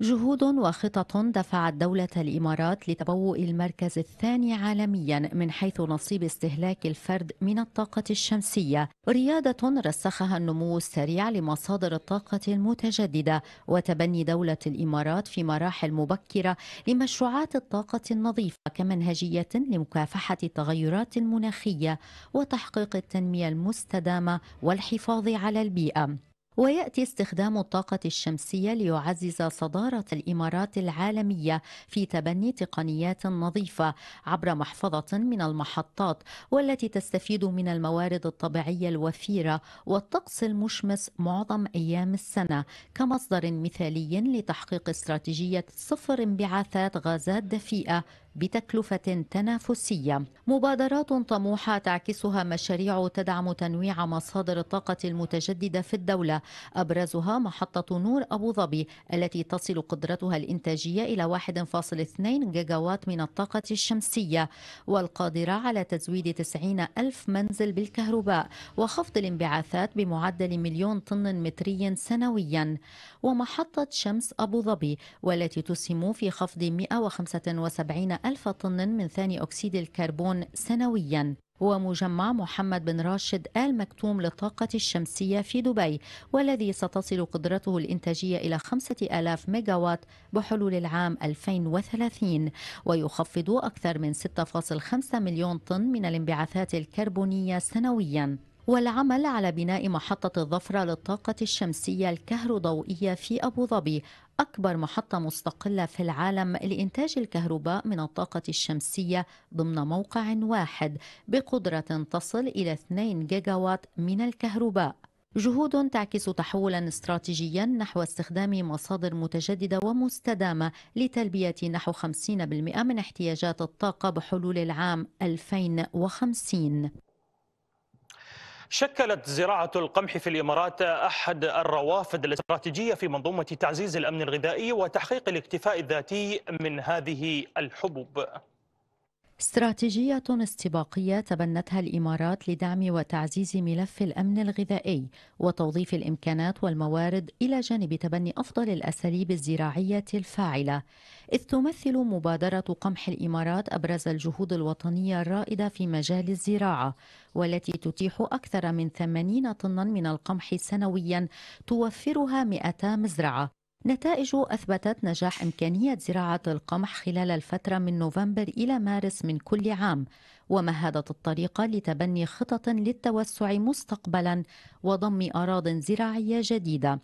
جهود وخطط دفعت دولة الإمارات لتبوء المركز الثاني عالميا من حيث نصيب استهلاك الفرد من الطاقة الشمسية ريادة رسخها النمو السريع لمصادر الطاقة المتجددة وتبني دولة الإمارات في مراحل مبكرة لمشروعات الطاقة النظيفة كمنهجية لمكافحة التغيرات المناخية وتحقيق التنمية المستدامة والحفاظ على البيئة وياتي استخدام الطاقه الشمسيه ليعزز صداره الامارات العالميه في تبني تقنيات نظيفه عبر محفظه من المحطات والتي تستفيد من الموارد الطبيعيه الوفيره والطقس المشمس معظم ايام السنه كمصدر مثالي لتحقيق استراتيجيه صفر انبعاثات غازات دفيئه بتكلفة تنافسية مبادرات طموحة تعكسها مشاريع تدعم تنويع مصادر الطاقة المتجددة في الدولة أبرزها محطة نور أبو ظبي التي تصل قدرتها الإنتاجية إلى 1.2 جيجاوات من الطاقة الشمسية والقادرة على تزويد 90 ألف منزل بالكهرباء وخفض الانبعاثات بمعدل مليون طن متري سنويا ومحطة شمس أبو ظبي والتي تسهم في خفض 175 ألف طن من ثاني أكسيد الكربون سنوياً هو مجمع محمد بن راشد آل مكتوم للطاقة الشمسية في دبي والذي ستصل قدرته الإنتاجية إلى 5000 ميجاوات بحلول العام 2030 ويخفض أكثر من 6.5 مليون طن من الانبعاثات الكربونية سنوياً والعمل على بناء محطة الظفرة للطاقة الشمسية الكهروضوئية في أبو ظبي أكبر محطة مستقلة في العالم لإنتاج الكهرباء من الطاقة الشمسية ضمن موقع واحد بقدرة تصل إلى 2 جيجاوات من الكهرباء جهود تعكس تحولا استراتيجيا نحو استخدام مصادر متجدده ومستدامه لتلبيه نحو 50% من احتياجات الطاقه بحلول العام 2050 شكلت زراعة القمح في الإمارات أحد الروافد الاستراتيجية في منظومة تعزيز الأمن الغذائي وتحقيق الاكتفاء الذاتي من هذه الحبوب استراتيجية استباقية تبنتها الإمارات لدعم وتعزيز ملف الأمن الغذائي وتوظيف الإمكانات والموارد إلى جانب تبني أفضل الأساليب الزراعية الفاعلة، إذ تمثل مبادرة قمح الإمارات أبرز الجهود الوطنية الرائدة في مجال الزراعة، والتي تتيح أكثر من 80 طنا من القمح سنويا توفرها 200 مزرعة. نتائج أثبتت نجاح إمكانية زراعة القمح خلال الفترة من نوفمبر إلى مارس من كل عام ومهدت الطريقة لتبني خطط للتوسع مستقبلا وضم أراض زراعية جديدة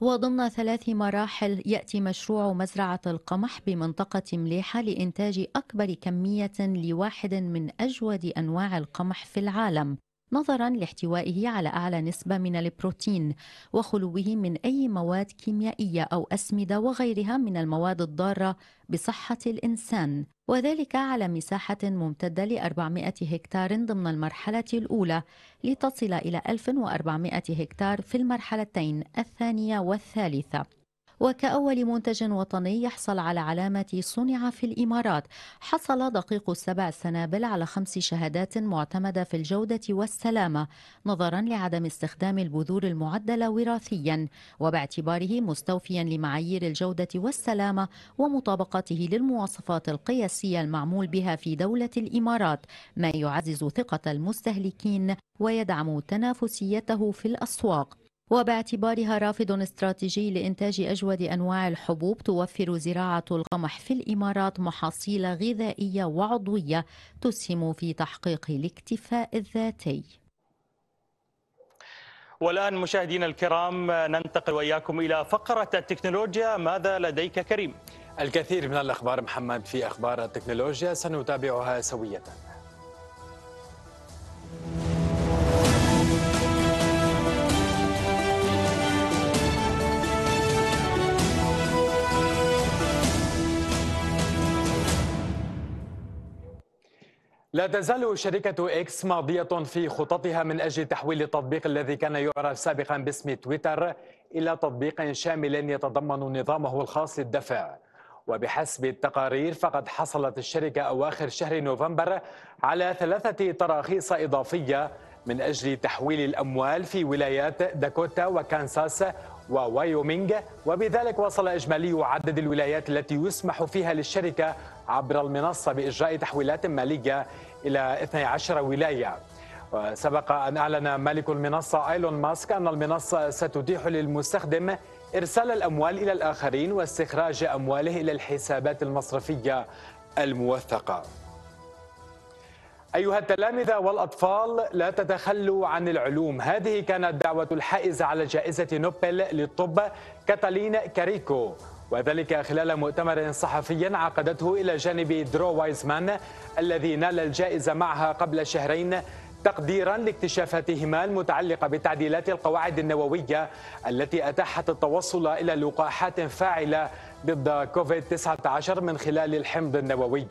وضمن ثلاث مراحل يأتي مشروع مزرعة القمح بمنطقة مليحة لإنتاج أكبر كمية لواحد من أجود أنواع القمح في العالم نظرا لاحتوائه على اعلى نسبه من البروتين وخلوه من اي مواد كيميائيه او اسمده وغيرها من المواد الضاره بصحه الانسان وذلك على مساحه ممتده ل 400 هكتار ضمن المرحله الاولى لتصل الى 1400 هكتار في المرحلتين الثانيه والثالثه وكأول منتج وطني يحصل على علامة صنع في الإمارات حصل دقيق السبع سنابل على خمس شهادات معتمدة في الجودة والسلامة نظرا لعدم استخدام البذور المعدلة وراثيا وباعتباره مستوفيا لمعايير الجودة والسلامة ومطابقته للمواصفات القياسية المعمول بها في دولة الإمارات ما يعزز ثقة المستهلكين ويدعم تنافسيته في الأسواق وباعتبارها رافد استراتيجي لإنتاج أجود أنواع الحبوب توفر زراعة القمح في الإمارات محاصيل غذائية وعضوية تسهم في تحقيق الاكتفاء الذاتي والآن مشاهدينا الكرام ننتقل وإياكم إلى فقرة التكنولوجيا ماذا لديك كريم؟ الكثير من الأخبار محمد في أخبار التكنولوجيا سنتابعها سوية لا تزال شركة إكس ماضية في خططها من أجل تحويل التطبيق الذي كان يعرف سابقا باسم تويتر إلى تطبيق شامل يتضمن نظامه الخاص للدفع وبحسب التقارير فقد حصلت الشركة أواخر شهر نوفمبر على ثلاثة تراخيص إضافية من أجل تحويل الأموال في ولايات داكوتا وكانساس ووايومينغ وبذلك وصل إجمالي عدد الولايات التي يسمح فيها للشركة عبر المنصة بإجراء تحويلات مالية إلى 12 ولاية سبق أن أعلن مالك المنصة إيلون ماسك أن المنصة ستتيح للمستخدم إرسال الأموال إلى الآخرين واستخراج أمواله إلى الحسابات المصرفية الموثقة أيها التلامذة والأطفال لا تتخلوا عن العلوم هذه كانت دعوة الحائزة على جائزة نوبل للطب كاتالين كاريكو وذلك خلال مؤتمر صحفي عقدته إلى جانب درو وايزمان الذي نال الجائزة معها قبل شهرين تقديرا لاكتشافاتهما المتعلقة بتعديلات القواعد النووية التي أتاحت التوصل إلى لقاحات فاعلة ضد كوفيد-19 من خلال الحمض النووي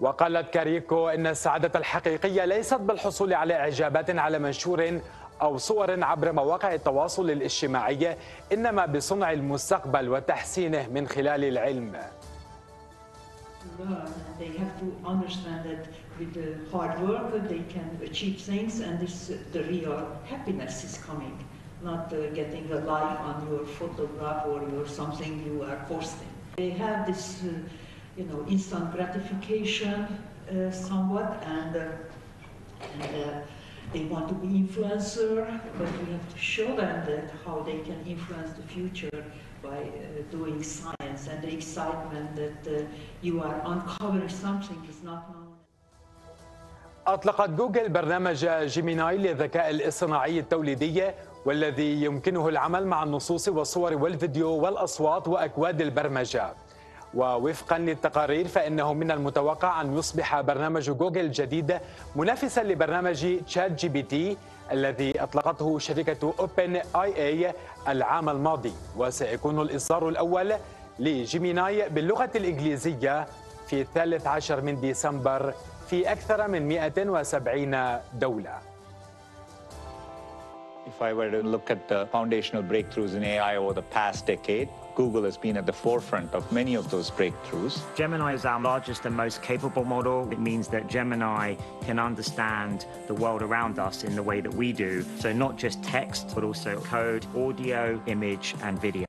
وقالت كاريكو إن السعادة الحقيقية ليست بالحصول على إعجابات على منشور أو صور عبر مواقع التواصل الاجتماعي إنما بصنع المستقبل وتحسينه من خلال العلم they have to understand that with hard work they can achieve things and this the real happiness is coming not uh, getting a like on your photograph or your something you are posting they have this uh, you know instant gratification uh, somewhat and, and they want to be influencer, but we have to show them that how they can influence the future by uh, doing science and the excitement that uh, you are uncovering something is not known. أطلقت جوجل برنامج جيميناي للذكاء الاصطناعي التوليدي والذي يمكنه العمل مع النصوص والصور والفيديو والأصوات وأكواد البرمجة ووفقا للتقارير فإنه من المتوقع أن يصبح برنامج جوجل الجديد منافسا لبرنامج تشات جي بي تي الذي أطلقته شركة أوبن آي اي العام الماضي وسيكون الإصدار الأول لجيميناي باللغة الإنجليزية في الثالث عشر من ديسمبر في أكثر من 170 دولة If I were to look at the foundational breakthroughs in AI over the past decade, Google has been at the forefront of many of those breakthroughs. Gemini is our largest and most capable model. It means that Gemini can understand the world around us in the way that we do. So not just text, but also code, audio, image, and video.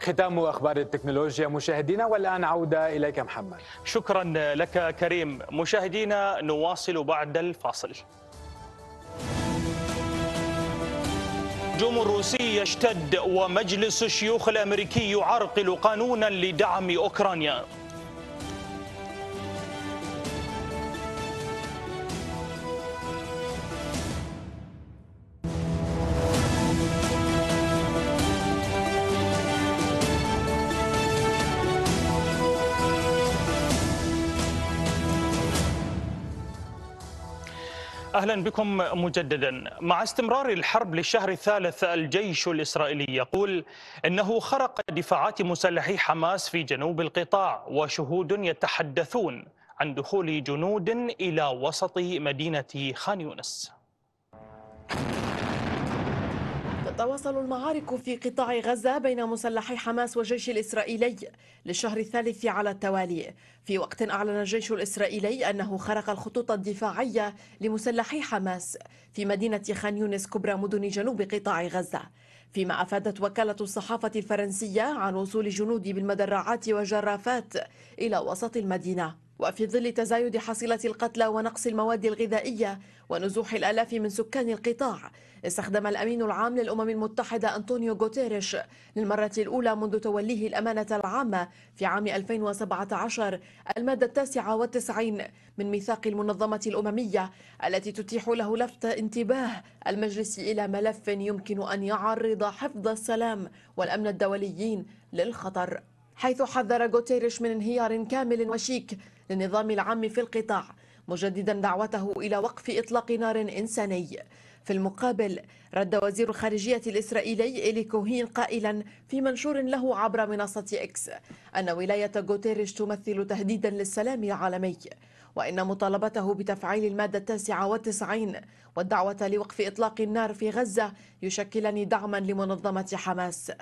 ختام اخبار التكنولوجيا مشاهدينا والان عوده اليك محمد. شكرا لك كريم، مشاهدينا نواصل بعد الفاصل. الهجوم الروسي يشتد ومجلس الشيوخ الأمريكي يعرقل قانونا لدعم أوكرانيا أهلا بكم مجددا مع استمرار الحرب للشهر الثالث الجيش الإسرائيلي يقول إنه خرق دفاعات مسلحي حماس في جنوب القطاع وشهود يتحدثون عن دخول جنود إلى وسط مدينة خان يونس تتواصل المعارك في قطاع غزة بين مسلحي حماس والجيش الإسرائيلي للشهر الثالث على التوالي في وقت أعلن الجيش الإسرائيلي أنه خرق الخطوط الدفاعية لمسلحي حماس في مدينة خان يونس كبرى مدن جنوب قطاع غزة فيما أفادت وكالة الصحافة الفرنسية عن وصول جنود بالمدرعات والجرافات إلى وسط المدينة وفي ظل تزايد حصيلة القتلى ونقص المواد الغذائية ونزوح الآلاف من سكان القطاع استخدم الأمين العام للأمم المتحدة أنطونيو غوتيريش للمرة الأولى منذ توليه الأمانة العامة في عام 2017 المادة التاسعة والتسعين من ميثاق المنظمة الأممية التي تتيح له لفت انتباه المجلس إلى ملف يمكن أن يعرض حفظ السلام والأمن الدوليين للخطر حيث حذر غوتيريش من انهيار كامل وشيك للنظام العام في القطاع مجددا دعوته إلى وقف إطلاق نار إنساني في المقابل رد وزير الخارجية الإسرائيلي إيلي كوهين قائلا في منشور له عبر منصة إكس أن ولاية غوتيريش تمثل تهديدا للسلام العالمي وإن مطالبته بتفعيل المادة التاسعة والتسعين والدعوة لوقف إطلاق النار في غزة يشكلان دعما لمنظمة حماس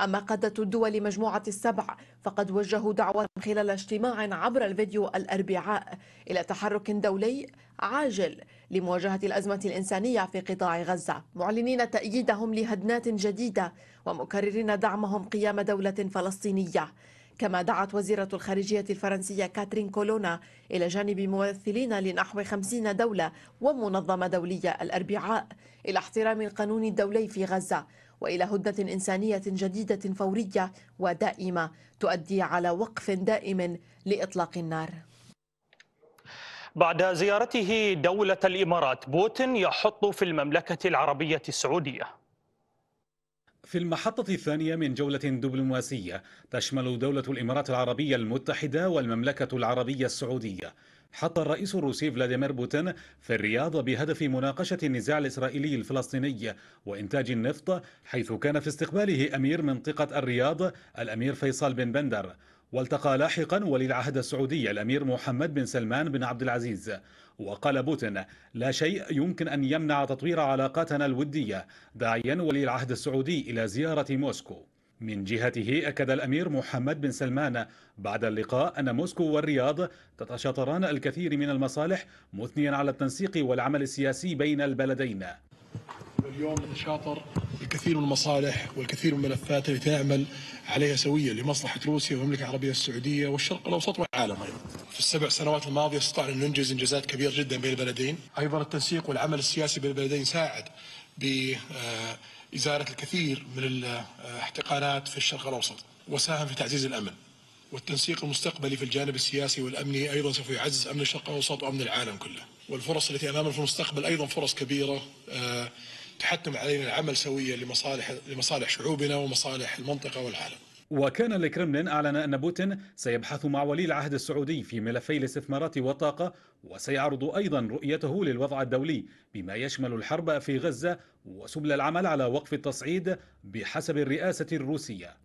أما قادة الدول مجموعة السبع فقد وجهوا دعوة خلال اجتماع عبر الفيديو الأربعاء إلى تحرك دولي عاجل لمواجهة الأزمة الإنسانية في قطاع غزة معلنين تأييدهم لهدنات جديدة ومكررين دعمهم قيام دولة فلسطينية كما دعت وزيرة الخارجية الفرنسية كاترين كولونا إلى جانب ممثلين لنحو خمسين دولة ومنظمة دولية الأربعاء إلى احترام القانون الدولي في غزة والى هدنه انسانيه جديده فوريه ودائمه تؤدي على وقف دائم لاطلاق النار بعد زيارته دولة الإمارات بوتين يحط في المملكة العربية السعودية في المحطة الثانية من جولة دبلوماسية تشمل دولة الإمارات العربية المتحدة والمملكة العربية السعودية حط الرئيس الروسي فلاديمير بوتين في الرياض بهدف مناقشة النزاع الإسرائيلي الفلسطيني وإنتاج النفط حيث كان في استقباله أمير منطقة الرياض الأمير فيصل بن بندر والتقى لاحقا ولي العهد السعودي الامير محمد بن سلمان بن عبد العزيز وقال بوتين لا شيء يمكن ان يمنع تطوير علاقاتنا الوديه داعيا ولي العهد السعودي الى زياره موسكو من جهته أكد الأمير محمد بن سلمان بعد اللقاء أن موسكو والرياض تتشاطران الكثير من المصالح مثنيا على التنسيق والعمل السياسي بين البلدين اليوم نتشاطر الكثير من المصالح والكثير من الملفات التي نعمل عليها سويا لمصلحة روسيا والمملكة العربية السعودية والشرق الأوسط والعالم أيضا في السبع سنوات الماضية استطعنا أن ننجز إنجازات كبيرة جدا بين البلدين أيضا التنسيق والعمل السياسي بين البلدين ساعد ب آه، إزالة الكثير من الاحتقانات آه، في الشرق الأوسط وساهم في تعزيز الأمن والتنسيق المستقبلي في الجانب السياسي والأمني أيضا سوف يعزز أمن الشرق الأوسط وأمن العالم كله والفرص التي أمامنا في المستقبل أيضا فرص كبيرة آه، تحتم علينا العمل سويا لمصالح لمصالح شعوبنا ومصالح المنطقة والعالم وكان الكرملين أعلن أن بوتين سيبحث مع ولي العهد السعودي في ملفي الاستثمارات والطاقة وسيعرض أيضا رؤيته للوضع الدولي بما يشمل الحرب في غزة وسبل العمل على وقف التصعيد بحسب الرئاسة الروسية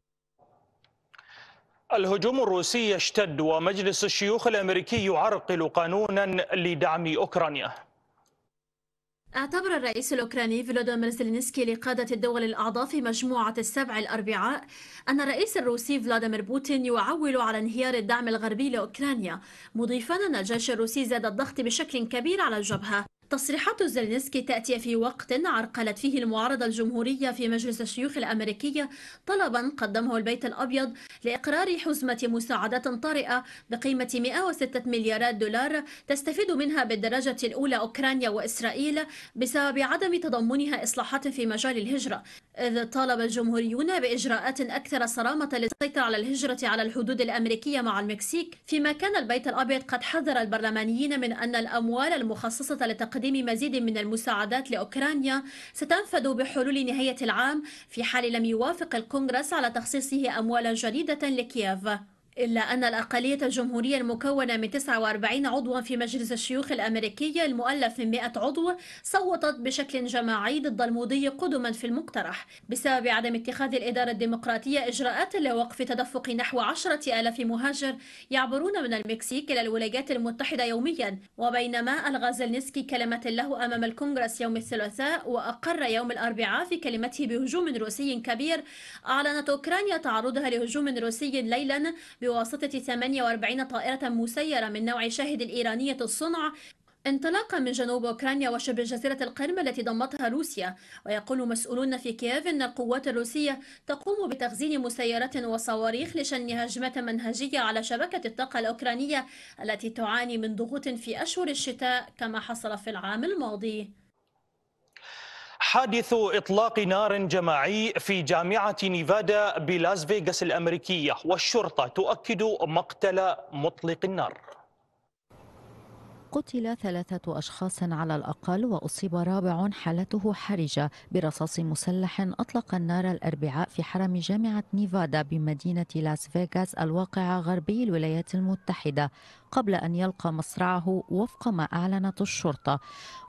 الهجوم الروسي يشتد ومجلس الشيوخ الامريكي يعرقل قانونا لدعم اوكرانيا اعتبر الرئيس الأوكراني فلودومير زلينسكي لقادة الدول الأعضاء في مجموعة السبع الأربعاء أن الرئيس الروسي فلاديمير بوتين يعول على انهيار الدعم الغربي لأوكرانيا مضيفا أن الجيش الروسي زاد الضغط بشكل كبير على الجبهة تصريحات زلنسكي تأتي في وقت عرقلت فيه المعارضة الجمهورية في مجلس الشيوخ الأمريكي طلبا قدمه البيت الأبيض لإقرار حزمة مساعدات طارئة بقيمة 106 مليارات دولار تستفيد منها بالدرجة الأولى أوكرانيا وإسرائيل بسبب عدم تضمنها إصلاحات في مجال الهجرة إذ طالب الجمهوريون بإجراءات أكثر صرامة للسيطرة على الهجرة على الحدود الأمريكية مع المكسيك فيما كان البيت الأبيض قد حذر البرلمانيين من أن الأموال المخصصة لتقديم تقديم مزيد من المساعدات لأوكرانيا ستنفذ بحلول نهاية العام في حال لم يوافق الكونغرس على تخصيصه أموالا جديدة لكييف إلا أن الأقلية الجمهورية المكونة من 49 عضوا في مجلس الشيوخ الأمريكي المؤلف من 100 عضو صوتت بشكل جماعي ضد المضي قدما في المقترح بسبب عدم اتخاذ الإدارة الديمقراطية إجراءات لوقف تدفق نحو 10 ألاف مهاجر يعبرون من المكسيك إلى الولايات المتحدة يوميا وبينما ألغى زلنسكي كلمة له أمام الكونغرس يوم الثلاثاء وأقر يوم الأربعاء في كلمته بهجوم روسي كبير أعلنت أوكرانيا تعرضها لهجوم روسي ليلا بواسطة 48 طائرة مسيرة من نوع شاهد الإيرانية الصنع انطلاقا من جنوب أوكرانيا وشبه جزيرة القرم التي ضمتها روسيا ويقول مسؤولون في كييف أن القوات الروسية تقوم بتخزين مسيرات وصواريخ لشن هجمات منهجية على شبكة الطاقة الأوكرانية التي تعاني من ضغوط في أشهر الشتاء كما حصل في العام الماضي حادث إطلاق نار جماعي في جامعة نيفادا بلاس فيغاس الأمريكية والشرطة تؤكد مقتل مطلق النار قتل ثلاثة أشخاص على الأقل وأصيب رابع حالته حرجة برصاص مسلح أطلق النار الأربعاء في حرم جامعة نيفادا بمدينة لاس فيغاس الواقعة غربي الولايات المتحدة قبل أن يلقى مصرعه وفق ما أعلنت الشرطة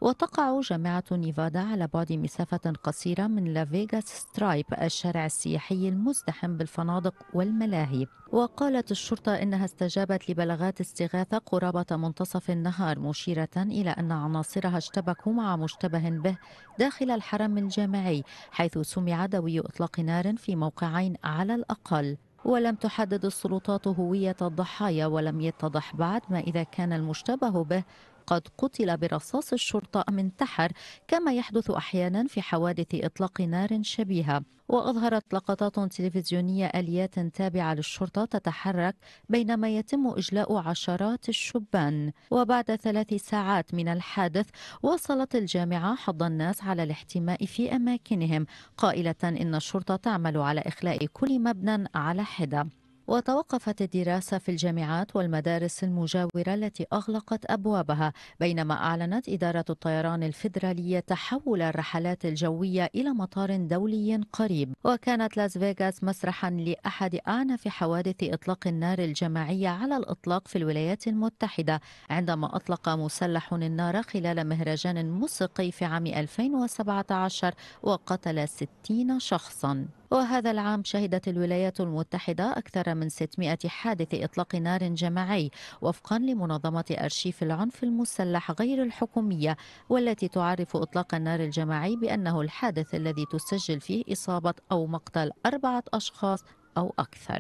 وتقع جامعة نيفادا على بعد مسافة قصيرة من لافيغاس سترايب الشارع السياحي المزدحم بالفنادق والملاهي وقالت الشرطة إنها استجابت لبلاغات استغاثة قرابة منتصف النهار مشيرة إلى أن عناصرها اشتبكوا مع مشتبه به داخل الحرم الجامعي حيث سمع دوي إطلاق نار في موقعين على الأقل ولم تحدد السلطات هوية الضحايا ولم يتضح بعد ما إذا كان المشتبه به قد قتل برصاص الشرطة أم انتحر كما يحدث أحيانا في حوادث إطلاق نار شبيهة وأظهرت لقطات تلفزيونية آليات تابعة للشرطة تتحرك بينما يتم إجلاء عشرات الشبان وبعد ثلاث ساعات من الحادث واصلت الجامعة حض الناس على الاحتماء في أماكنهم قائلة إن الشرطة تعمل على إخلاء كل مبنى على حدة وتوقفت الدراسة في الجامعات والمدارس المجاورة التي أغلقت أبوابها بينما أعلنت إدارة الطيران الفيدرالية تحول الرحلات الجوية إلى مطار دولي قريب وكانت لاس فيغاس مسرحا لأحد أعنف حوادث إطلاق النار الجماعية على الإطلاق في الولايات المتحدة عندما أطلق مسلح النار خلال مهرجان موسيقي في عام 2017 وقتل 60 شخصاً وهذا العام شهدت الولايات المتحدة أكثر من 600 حادث إطلاق نار جماعي وفقا لمنظمة أرشيف العنف المسلح غير الحكومية والتي تعرف إطلاق النار الجماعي بأنه الحادث الذي تسجل فيه إصابة أو مقتل أربعة أشخاص أو أكثر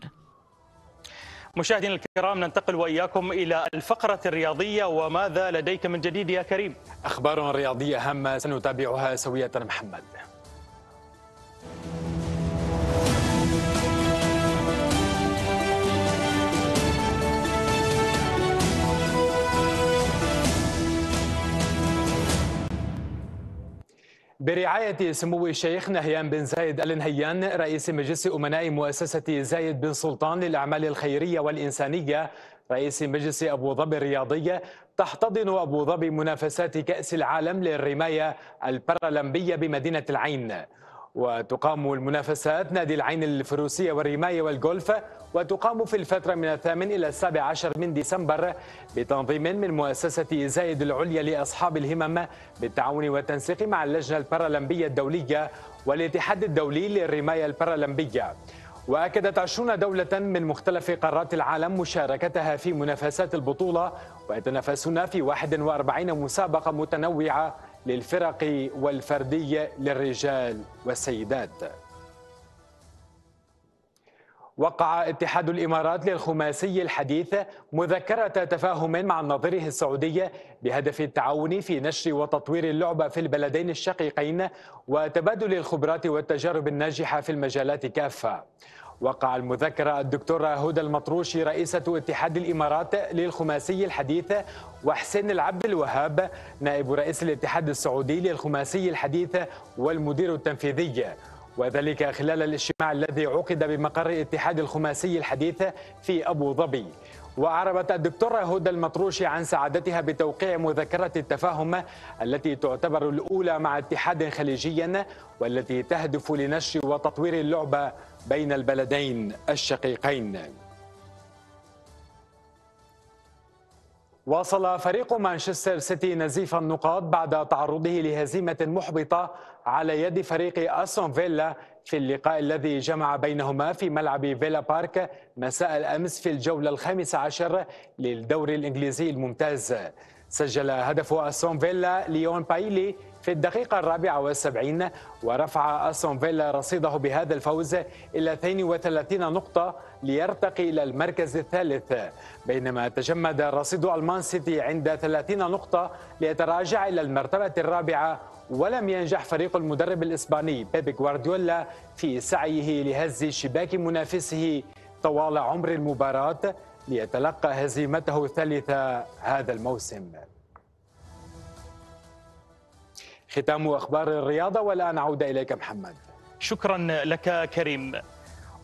مشاهدينا الكرام ننتقل واياكم الى الفقره الرياضيه وماذا لديك من جديد يا كريم؟ اخبار رياضيه هامه سنتابعها سويه محمد. برعاية سمو الشيخ نهيان بن زايد آل نهيان رئيس مجلس أمناء مؤسسة زايد بن سلطان للأعمال الخيرية والإنسانية رئيس مجلس أبو ظبي الرياضية تحتضن أبو ظبي منافسات كأس العالم للرماية البارالمبية بمدينة العين وتقام المنافسات نادي العين الفروسية والرماية والجولف وتقام في الفترة من الثامن إلى السابع عشر من ديسمبر بتنظيم من مؤسسة زايد العليا لأصحاب الهمم بالتعاون والتنسيق مع اللجنة البارالمبية الدولية والاتحاد الدولي للرماية البارالمبية وأكدت عشرون دولة من مختلف قارات العالم مشاركتها في منافسات البطولة ويتنافسون في 41 مسابقة متنوعة للفرق والفردية للرجال والسيدات وقع اتحاد الامارات للخماسي الحديث مذكره تفاهم مع نظيره السعوديه بهدف التعاون في نشر وتطوير اللعبه في البلدين الشقيقين وتبادل الخبرات والتجارب الناجحه في المجالات كافه. وقع المذكرة الدكتورة هدى المطروشي رئيسة اتحاد الإمارات للخماسي الحديث وحسين العبد الوهاب نائب رئيس الاتحاد السعودي للخماسي الحديث والمدير التنفيذي وذلك خلال الاجتماع الذي عقد بمقر اتحاد الخماسي الحديث في أبو ظبي وأعربت الدكتورة هدى المطروشي عن سعادتها بتوقيع مذكرة التفاهم التي تعتبر الأولى مع اتحاد خليجيا والتي تهدف لنشر وتطوير اللعبة بين البلدين الشقيقين واصل فريق مانشستر سيتي نزيف النقاط بعد تعرضه لهزيمة محبطة على يد فريق أسون فيلا في اللقاء الذي جمع بينهما في ملعب فيلا بارك مساء الأمس في الجولة الخامسة عشر للدوري الإنجليزي الممتاز سجل هدف أسون فيلا ليون بايلي في الدقيقة الرابعة والسبعين ورفع أستون فيلا رصيده بهذا الفوز إلى 32 نقطة ليرتقي إلى المركز الثالث بينما تجمد رصيد المان سيتي عند 30 نقطة ليتراجع إلى المرتبة الرابعة ولم ينجح فريق المدرب الإسباني بيب غوارديولا في سعيه لهز شباك منافسه طوال عمر المباراة ليتلقى هزيمته الثالثة هذا الموسم ختام أخبار الرياضة والآن أعود إليك محمد شكرا لك كريم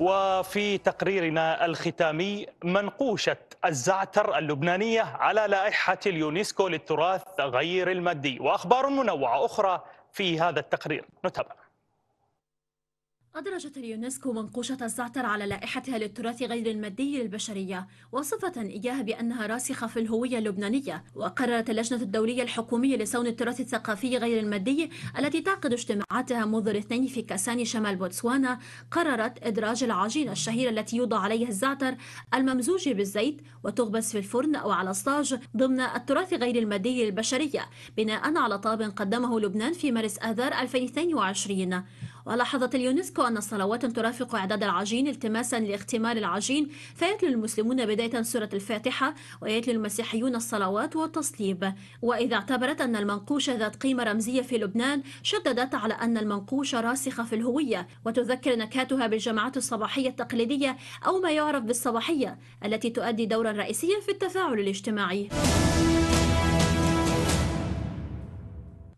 وفي تقريرنا الختامي منقوشه الزعتر اللبنانيه على لائحه اليونسكو للتراث غير المادي واخبار منوعه اخرى في هذا التقرير نتابع أدرجت اليونسكو منقوشة الزعتر على لائحتها للتراث غير المادي للبشرية وصفة إياها بأنها راسخة في الهوية اللبنانية وقررت اللجنة الدولية الحكومية لصون التراث الثقافي غير المادي التي تعقد اجتماعاتها منذ الاثنين في كاساني شمال بوتسوانا قررت إدراج العجينة الشهيرة التي يوضع عليها الزعتر الممزوج بالزيت وتغبس في الفرن أو على الصاج ضمن التراث غير المادي للبشرية بناء على طلب قدمه لبنان في مارس آذار 2022 ولاحظت اليونسكو أن الصلوات ترافق إعداد العجين التماسا لاختمار العجين فيتلو المسلمون بداية سورة الفاتحة ويتلو المسيحيون الصلوات والتصليب وإذا اعتبرت أن المنقوشة ذات قيمة رمزية في لبنان شددت على أن المنقوشة راسخة في الهوية وتذكر نكهتها بالجماعات الصباحية التقليدية أو ما يعرف بالصباحية التي تؤدي دورا رئيسيا في التفاعل الاجتماعي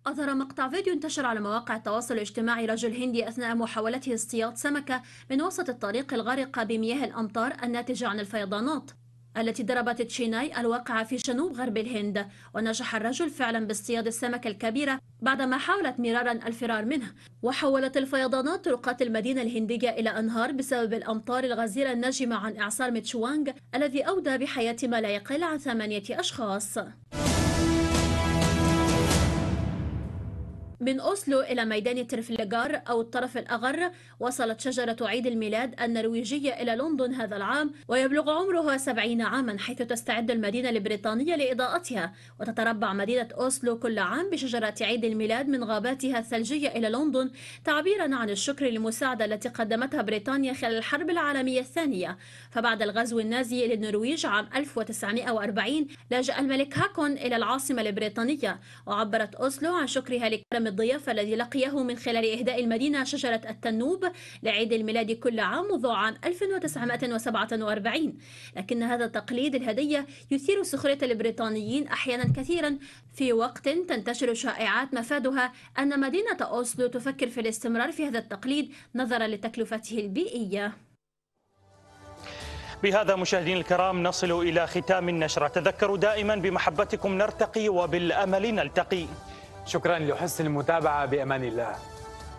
أظهر مقطع فيديو انتشر على مواقع التواصل الاجتماعي رجل هندي أثناء محاولته اصطياد سمكة من وسط الطريق الغارقة بمياه الأمطار الناتجة عن الفيضانات التي ضربت تشيناي الواقعة في جنوب غرب الهند ونجح الرجل فعلا باصطياد السمكة الكبيرة بعدما حاولت مرارا الفرار منه وحولت الفيضانات طرقات المدينة الهندية إلى أنهار بسبب الأمطار الغزيرة الناجمة عن إعصار ميتشوانغ الذي أودى بحياة ما لا يقل عن ثمانية أشخاص من أوسلو إلى ميدان ترفلجار أو الطرف الأغر وصلت شجرة عيد الميلاد النرويجية إلى لندن هذا العام ويبلغ عمرها 70 عاما حيث تستعد المدينة البريطانية لإضاءتها وتتربع مدينة أوسلو كل عام بشجرة عيد الميلاد من غاباتها الثلجية إلى لندن تعبيرا عن الشكر للمساعدة التي قدمتها بريطانيا خلال الحرب العالمية الثانية فبعد الغزو النازي للنرويج عام 1940 لجأ الملك هاكون إلى العاصمة البريطانية وعبرت أوسلو عن شكرها لكرم الضيافة الذي لقيه من خلال إهداء المدينة شجرة التنوب لعيد الميلاد كل عام منذ عام 1947 لكن هذا تقليد الهدية يثير سخرية البريطانيين أحيانا كثيرا في وقت تنتشر شائعات مفادها أن مدينة أوسلو تفكر في الاستمرار في هذا التقليد نظرا لتكلفته البيئية بهذا مشاهدينا الكرام نصل إلى ختام النشرة تذكروا دائما بمحبتكم نرتقي وبالأمل نلتقي شكرا لحسن المتابعة بأمان الله